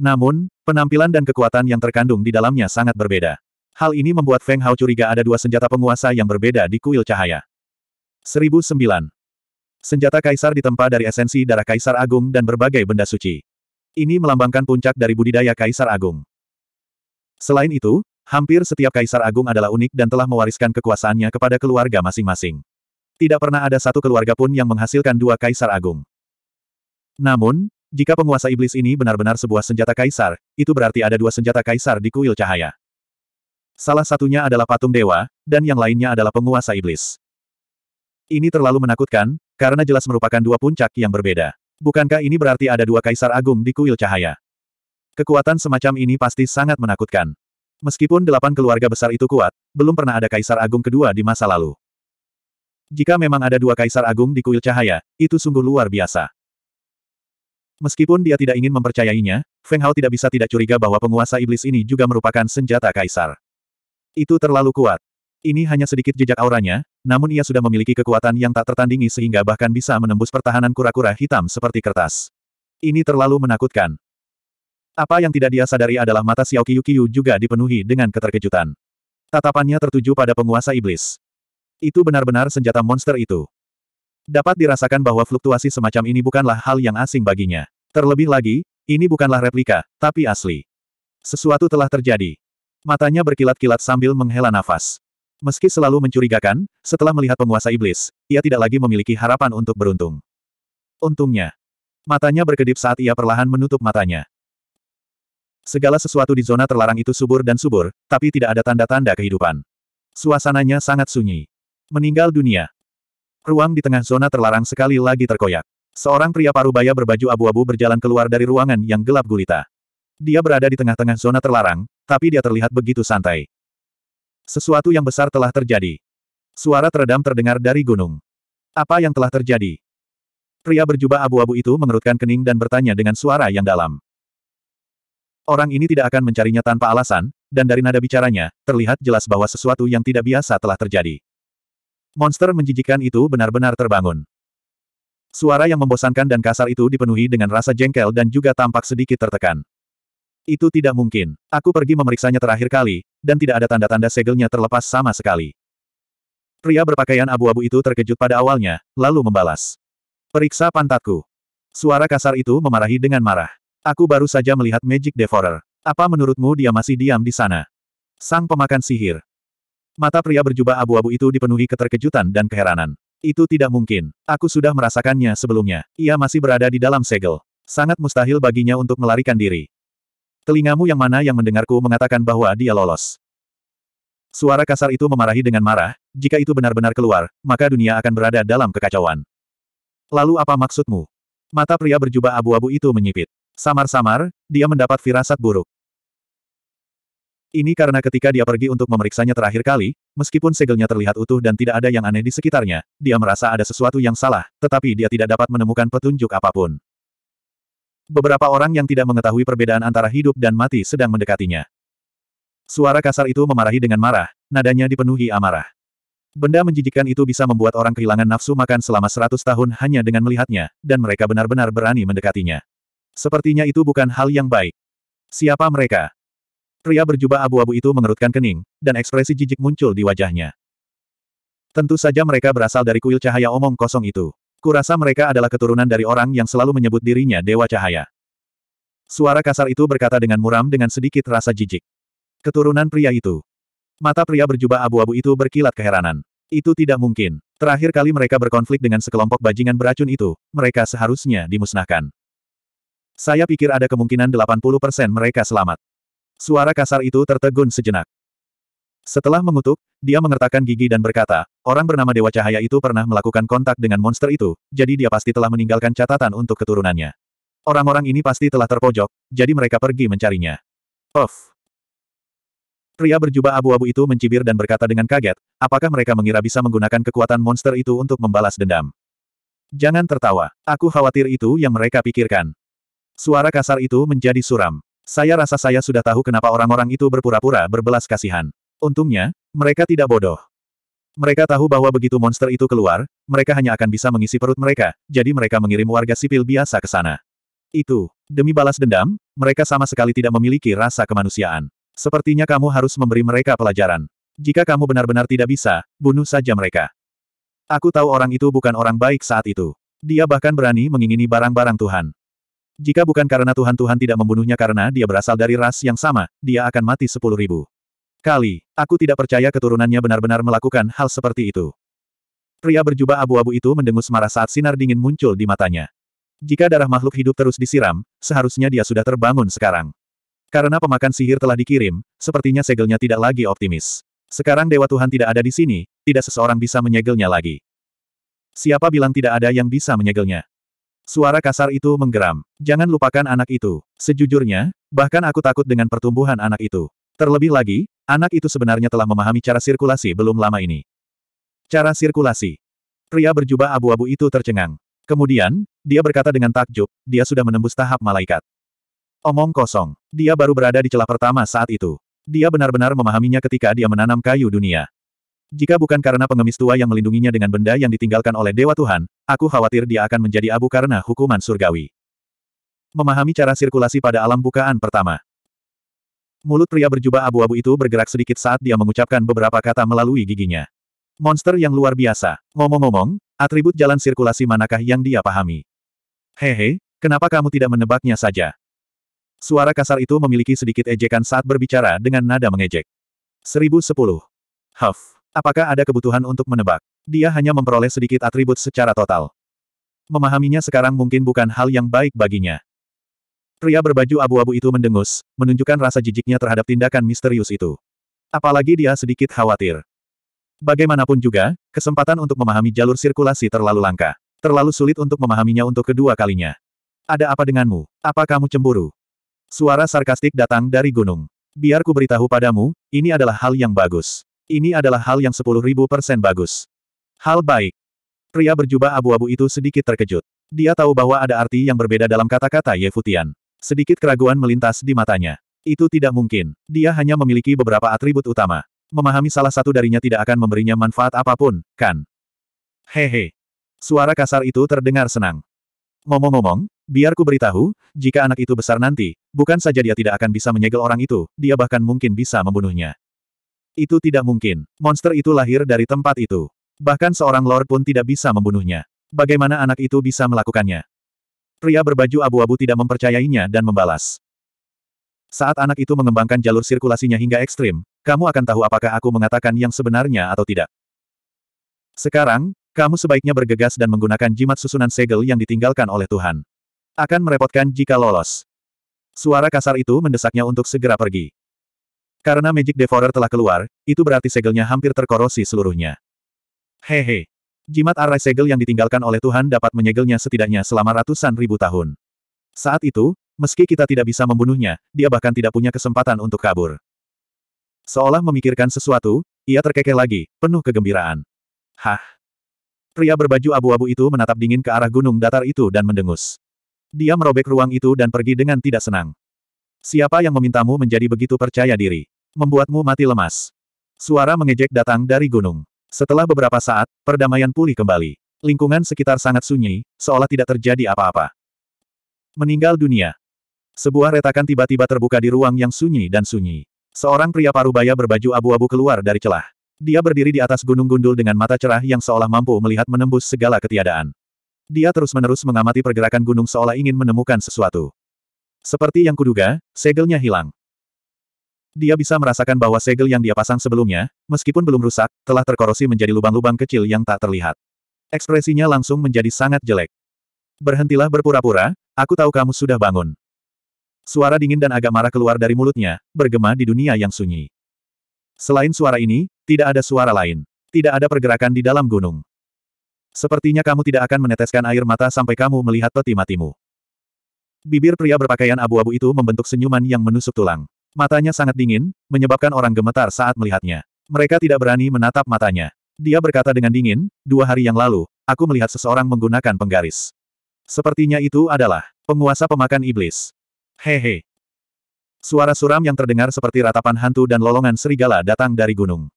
Namun, penampilan dan kekuatan yang terkandung di dalamnya sangat berbeda. Hal ini membuat Feng Hao curiga ada dua senjata penguasa yang berbeda di kuil cahaya. 1009 Senjata kaisar ditempa dari esensi darah kaisar agung dan berbagai benda suci. Ini melambangkan puncak dari budidaya kaisar agung. Selain itu, hampir setiap kaisar agung adalah unik dan telah mewariskan kekuasaannya kepada keluarga masing-masing. Tidak pernah ada satu keluarga pun yang menghasilkan dua kaisar agung. Namun, jika penguasa iblis ini benar-benar sebuah senjata kaisar, itu berarti ada dua senjata kaisar di kuil cahaya. Salah satunya adalah patung dewa, dan yang lainnya adalah penguasa iblis. Ini terlalu menakutkan, karena jelas merupakan dua puncak yang berbeda. Bukankah ini berarti ada dua kaisar agung di kuil cahaya? Kekuatan semacam ini pasti sangat menakutkan. Meskipun delapan keluarga besar itu kuat, belum pernah ada kaisar agung kedua di masa lalu. Jika memang ada dua kaisar agung di kuil cahaya, itu sungguh luar biasa. Meskipun dia tidak ingin mempercayainya, Feng Hao tidak bisa tidak curiga bahwa penguasa iblis ini juga merupakan senjata kaisar. Itu terlalu kuat. Ini hanya sedikit jejak auranya, namun ia sudah memiliki kekuatan yang tak tertandingi sehingga bahkan bisa menembus pertahanan kura-kura hitam seperti kertas. Ini terlalu menakutkan. Apa yang tidak dia sadari adalah mata Xiao Qiyu juga dipenuhi dengan keterkejutan. Tatapannya tertuju pada penguasa iblis. Itu benar-benar senjata monster itu. Dapat dirasakan bahwa fluktuasi semacam ini bukanlah hal yang asing baginya. Terlebih lagi, ini bukanlah replika, tapi asli. Sesuatu telah terjadi. Matanya berkilat-kilat sambil menghela nafas. Meski selalu mencurigakan, setelah melihat penguasa iblis, ia tidak lagi memiliki harapan untuk beruntung. Untungnya. Matanya berkedip saat ia perlahan menutup matanya. Segala sesuatu di zona terlarang itu subur dan subur, tapi tidak ada tanda-tanda kehidupan. Suasananya sangat sunyi. Meninggal dunia. Ruang di tengah zona terlarang sekali lagi terkoyak. Seorang pria parubaya berbaju abu-abu berjalan keluar dari ruangan yang gelap gulita. Dia berada di tengah-tengah zona terlarang, tapi dia terlihat begitu santai. Sesuatu yang besar telah terjadi. Suara teredam terdengar dari gunung. Apa yang telah terjadi? Pria berjubah abu-abu itu mengerutkan kening dan bertanya dengan suara yang dalam. Orang ini tidak akan mencarinya tanpa alasan, dan dari nada bicaranya, terlihat jelas bahwa sesuatu yang tidak biasa telah terjadi. Monster menjijikan itu benar-benar terbangun. Suara yang membosankan dan kasar itu dipenuhi dengan rasa jengkel dan juga tampak sedikit tertekan. Itu tidak mungkin. Aku pergi memeriksanya terakhir kali, dan tidak ada tanda-tanda segelnya terlepas sama sekali. Pria berpakaian abu-abu itu terkejut pada awalnya, lalu membalas. Periksa pantatku. Suara kasar itu memarahi dengan marah. Aku baru saja melihat Magic Devourer. Apa menurutmu dia masih diam di sana? Sang pemakan sihir. Mata pria berjubah abu-abu itu dipenuhi keterkejutan dan keheranan. Itu tidak mungkin. Aku sudah merasakannya sebelumnya. Ia masih berada di dalam segel. Sangat mustahil baginya untuk melarikan diri. Telingamu yang mana yang mendengarku mengatakan bahwa dia lolos. Suara kasar itu memarahi dengan marah, jika itu benar-benar keluar, maka dunia akan berada dalam kekacauan. Lalu apa maksudmu? Mata pria berjubah abu-abu itu menyipit. Samar-samar, dia mendapat firasat buruk. Ini karena ketika dia pergi untuk memeriksanya terakhir kali, meskipun segelnya terlihat utuh dan tidak ada yang aneh di sekitarnya, dia merasa ada sesuatu yang salah, tetapi dia tidak dapat menemukan petunjuk apapun. Beberapa orang yang tidak mengetahui perbedaan antara hidup dan mati sedang mendekatinya. Suara kasar itu memarahi dengan marah, nadanya dipenuhi amarah. Benda menjijikkan itu bisa membuat orang kehilangan nafsu makan selama seratus tahun hanya dengan melihatnya, dan mereka benar-benar berani mendekatinya. Sepertinya itu bukan hal yang baik. Siapa mereka? Pria berjubah abu-abu itu mengerutkan kening, dan ekspresi jijik muncul di wajahnya. Tentu saja mereka berasal dari kuil cahaya omong kosong itu. Kurasa mereka adalah keturunan dari orang yang selalu menyebut dirinya Dewa Cahaya. Suara kasar itu berkata dengan muram dengan sedikit rasa jijik. Keturunan pria itu. Mata pria berjubah abu-abu itu berkilat keheranan. Itu tidak mungkin. Terakhir kali mereka berkonflik dengan sekelompok bajingan beracun itu, mereka seharusnya dimusnahkan. Saya pikir ada kemungkinan 80% mereka selamat. Suara kasar itu tertegun sejenak. Setelah mengutuk, dia mengertakkan gigi dan berkata, orang bernama Dewa Cahaya itu pernah melakukan kontak dengan monster itu, jadi dia pasti telah meninggalkan catatan untuk keturunannya. Orang-orang ini pasti telah terpojok, jadi mereka pergi mencarinya. "Of," Pria berjubah abu-abu itu mencibir dan berkata dengan kaget, apakah mereka mengira bisa menggunakan kekuatan monster itu untuk membalas dendam. Jangan tertawa, aku khawatir itu yang mereka pikirkan. Suara kasar itu menjadi suram. Saya rasa saya sudah tahu kenapa orang-orang itu berpura-pura berbelas kasihan. Untungnya, mereka tidak bodoh. Mereka tahu bahwa begitu monster itu keluar, mereka hanya akan bisa mengisi perut mereka, jadi mereka mengirim warga sipil biasa ke sana. Itu, demi balas dendam, mereka sama sekali tidak memiliki rasa kemanusiaan. Sepertinya kamu harus memberi mereka pelajaran. Jika kamu benar-benar tidak bisa, bunuh saja mereka. Aku tahu orang itu bukan orang baik saat itu. Dia bahkan berani mengingini barang-barang Tuhan. Jika bukan karena Tuhan-Tuhan tidak membunuhnya karena dia berasal dari ras yang sama, dia akan mati sepuluh ribu kali, aku tidak percaya keturunannya benar-benar melakukan hal seperti itu. Pria berjubah abu-abu itu mendengus marah saat sinar dingin muncul di matanya. Jika darah makhluk hidup terus disiram, seharusnya dia sudah terbangun sekarang. Karena pemakan sihir telah dikirim, sepertinya segelnya tidak lagi optimis. Sekarang Dewa Tuhan tidak ada di sini, tidak seseorang bisa menyegelnya lagi. Siapa bilang tidak ada yang bisa menyegelnya? Suara kasar itu menggeram. Jangan lupakan anak itu. Sejujurnya, bahkan aku takut dengan pertumbuhan anak itu. Terlebih lagi, Anak itu sebenarnya telah memahami cara sirkulasi belum lama ini. Cara sirkulasi. Pria berjubah abu-abu itu tercengang. Kemudian, dia berkata dengan takjub, dia sudah menembus tahap malaikat. Omong kosong. Dia baru berada di celah pertama saat itu. Dia benar-benar memahaminya ketika dia menanam kayu dunia. Jika bukan karena pengemis tua yang melindunginya dengan benda yang ditinggalkan oleh Dewa Tuhan, aku khawatir dia akan menjadi abu karena hukuman surgawi. Memahami cara sirkulasi pada alam bukaan pertama. Mulut pria berjubah abu-abu itu bergerak sedikit saat dia mengucapkan beberapa kata melalui giginya. Monster yang luar biasa. Ngomong-ngomong, atribut jalan sirkulasi manakah yang dia pahami? Hehe, kenapa kamu tidak menebaknya saja? Suara kasar itu memiliki sedikit ejekan saat berbicara dengan nada mengejek. 1010. Huff. Apakah ada kebutuhan untuk menebak? Dia hanya memperoleh sedikit atribut secara total. Memahaminya sekarang mungkin bukan hal yang baik baginya. Pria berbaju abu-abu itu mendengus, menunjukkan rasa jijiknya terhadap tindakan misterius itu. Apalagi dia sedikit khawatir. Bagaimanapun juga, kesempatan untuk memahami jalur sirkulasi terlalu langka. Terlalu sulit untuk memahaminya untuk kedua kalinya. Ada apa denganmu? Apa kamu cemburu? Suara sarkastik datang dari gunung. Biar ku beritahu padamu, ini adalah hal yang bagus. Ini adalah hal yang sepuluh ribu persen bagus. Hal baik. Pria berjubah abu-abu itu sedikit terkejut. Dia tahu bahwa ada arti yang berbeda dalam kata-kata Yefutian. Sedikit keraguan melintas di matanya. Itu tidak mungkin. Dia hanya memiliki beberapa atribut utama. Memahami salah satu darinya tidak akan memberinya manfaat apapun, kan? Hehe. Suara kasar itu terdengar senang. Ngomong-ngomong, biar ku beritahu, jika anak itu besar nanti, bukan saja dia tidak akan bisa menyegel orang itu, dia bahkan mungkin bisa membunuhnya. Itu tidak mungkin. Monster itu lahir dari tempat itu. Bahkan seorang lord pun tidak bisa membunuhnya. Bagaimana anak itu bisa melakukannya? Pria berbaju abu-abu tidak mempercayainya dan membalas. Saat anak itu mengembangkan jalur sirkulasinya hingga ekstrim, kamu akan tahu apakah aku mengatakan yang sebenarnya atau tidak. Sekarang, kamu sebaiknya bergegas dan menggunakan jimat susunan segel yang ditinggalkan oleh Tuhan. Akan merepotkan jika lolos. Suara kasar itu mendesaknya untuk segera pergi. Karena Magic Devourer telah keluar, itu berarti segelnya hampir terkorosi seluruhnya. Hehe. Jimat arai segel yang ditinggalkan oleh Tuhan dapat menyegelnya setidaknya selama ratusan ribu tahun. Saat itu, meski kita tidak bisa membunuhnya, dia bahkan tidak punya kesempatan untuk kabur. Seolah memikirkan sesuatu, ia terkekeh lagi, penuh kegembiraan. Hah! Pria berbaju abu-abu itu menatap dingin ke arah gunung datar itu dan mendengus. Dia merobek ruang itu dan pergi dengan tidak senang. Siapa yang memintamu menjadi begitu percaya diri? Membuatmu mati lemas. Suara mengejek datang dari gunung. Setelah beberapa saat, perdamaian pulih kembali. Lingkungan sekitar sangat sunyi, seolah tidak terjadi apa-apa. Meninggal dunia. Sebuah retakan tiba-tiba terbuka di ruang yang sunyi dan sunyi. Seorang pria parubaya berbaju abu-abu keluar dari celah. Dia berdiri di atas gunung gundul dengan mata cerah yang seolah mampu melihat menembus segala ketiadaan. Dia terus-menerus mengamati pergerakan gunung seolah ingin menemukan sesuatu. Seperti yang kuduga, segelnya hilang. Dia bisa merasakan bahwa segel yang dia pasang sebelumnya, meskipun belum rusak, telah terkorosi menjadi lubang-lubang kecil yang tak terlihat. Ekspresinya langsung menjadi sangat jelek. Berhentilah berpura-pura, aku tahu kamu sudah bangun. Suara dingin dan agak marah keluar dari mulutnya, bergema di dunia yang sunyi. Selain suara ini, tidak ada suara lain. Tidak ada pergerakan di dalam gunung. Sepertinya kamu tidak akan meneteskan air mata sampai kamu melihat peti matimu. Bibir pria berpakaian abu-abu itu membentuk senyuman yang menusuk tulang. Matanya sangat dingin, menyebabkan orang gemetar saat melihatnya. Mereka tidak berani menatap matanya. Dia berkata dengan dingin, dua hari yang lalu, aku melihat seseorang menggunakan penggaris. Sepertinya itu adalah penguasa pemakan iblis. Hehe. Suara suram yang terdengar seperti ratapan hantu dan lolongan serigala datang dari gunung.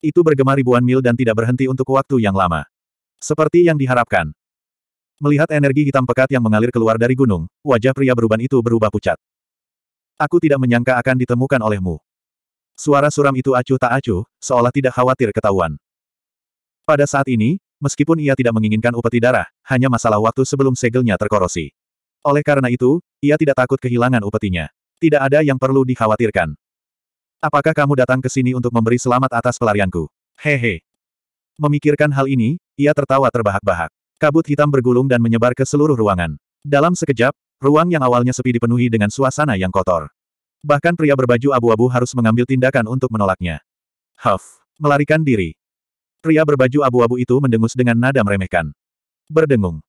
Itu bergema ribuan mil dan tidak berhenti untuk waktu yang lama. Seperti yang diharapkan. Melihat energi hitam pekat yang mengalir keluar dari gunung, wajah pria beruban itu berubah pucat. Aku tidak menyangka akan ditemukan olehmu. Suara suram itu acuh tak acuh, seolah tidak khawatir ketahuan. Pada saat ini, meskipun ia tidak menginginkan upeti darah, hanya masalah waktu sebelum segelnya terkorosi. Oleh karena itu, ia tidak takut kehilangan upetinya. Tidak ada yang perlu dikhawatirkan. Apakah kamu datang ke sini untuk memberi selamat atas pelarianku? Hehe. Memikirkan hal ini, ia tertawa terbahak-bahak. Kabut hitam bergulung dan menyebar ke seluruh ruangan. Dalam sekejap, Ruang yang awalnya sepi dipenuhi dengan suasana yang kotor. Bahkan pria berbaju abu-abu harus mengambil tindakan untuk menolaknya. Huff! Melarikan diri. Pria berbaju abu-abu itu mendengus dengan nada meremehkan. Berdengung.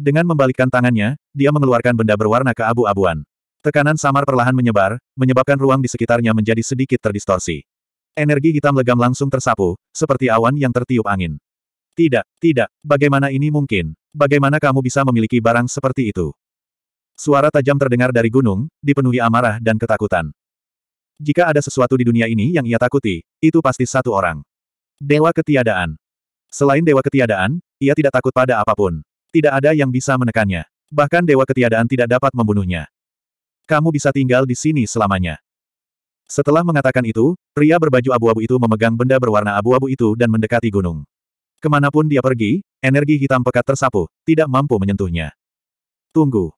Dengan membalikkan tangannya, dia mengeluarkan benda berwarna keabu-abuan. Tekanan samar perlahan menyebar, menyebabkan ruang di sekitarnya menjadi sedikit terdistorsi. Energi hitam legam langsung tersapu, seperti awan yang tertiup angin. Tidak, tidak, bagaimana ini mungkin? Bagaimana kamu bisa memiliki barang seperti itu? Suara tajam terdengar dari gunung, dipenuhi amarah dan ketakutan. Jika ada sesuatu di dunia ini yang ia takuti, itu pasti satu orang. Dewa ketiadaan. Selain dewa ketiadaan, ia tidak takut pada apapun. Tidak ada yang bisa menekannya. Bahkan dewa ketiadaan tidak dapat membunuhnya. Kamu bisa tinggal di sini selamanya. Setelah mengatakan itu, pria berbaju abu-abu itu memegang benda berwarna abu-abu itu dan mendekati gunung. Kemanapun dia pergi, energi hitam pekat tersapu, tidak mampu menyentuhnya. Tunggu.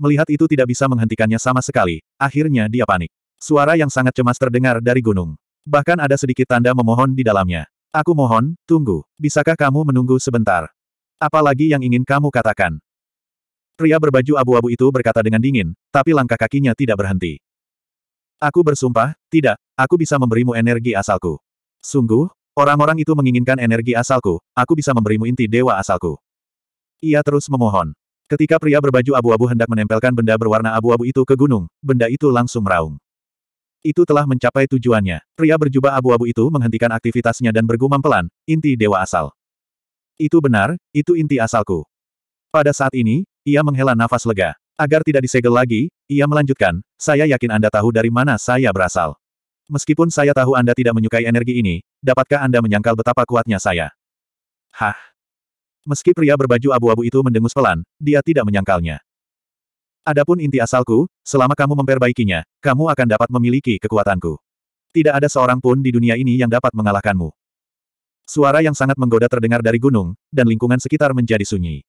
Melihat itu tidak bisa menghentikannya sama sekali, akhirnya dia panik. Suara yang sangat cemas terdengar dari gunung. Bahkan ada sedikit tanda memohon di dalamnya. Aku mohon, tunggu. Bisakah kamu menunggu sebentar? Apalagi yang ingin kamu katakan? Pria berbaju abu-abu itu berkata dengan dingin, tapi langkah kakinya tidak berhenti. Aku bersumpah, tidak, aku bisa memberimu energi asalku. Sungguh, orang-orang itu menginginkan energi asalku, aku bisa memberimu inti dewa asalku. Ia terus memohon. Ketika pria berbaju abu-abu hendak menempelkan benda berwarna abu-abu itu ke gunung, benda itu langsung meraung. Itu telah mencapai tujuannya. Pria berjubah abu-abu itu menghentikan aktivitasnya dan bergumam pelan, inti dewa asal. Itu benar, itu inti asalku. Pada saat ini, ia menghela nafas lega. Agar tidak disegel lagi, ia melanjutkan, saya yakin Anda tahu dari mana saya berasal. Meskipun saya tahu Anda tidak menyukai energi ini, dapatkah Anda menyangkal betapa kuatnya saya? Hah? Meski pria berbaju abu-abu itu mendengus pelan, dia tidak menyangkalnya. Adapun inti asalku, selama kamu memperbaikinya, kamu akan dapat memiliki kekuatanku. Tidak ada seorang pun di dunia ini yang dapat mengalahkanmu. Suara yang sangat menggoda terdengar dari gunung, dan lingkungan sekitar menjadi sunyi.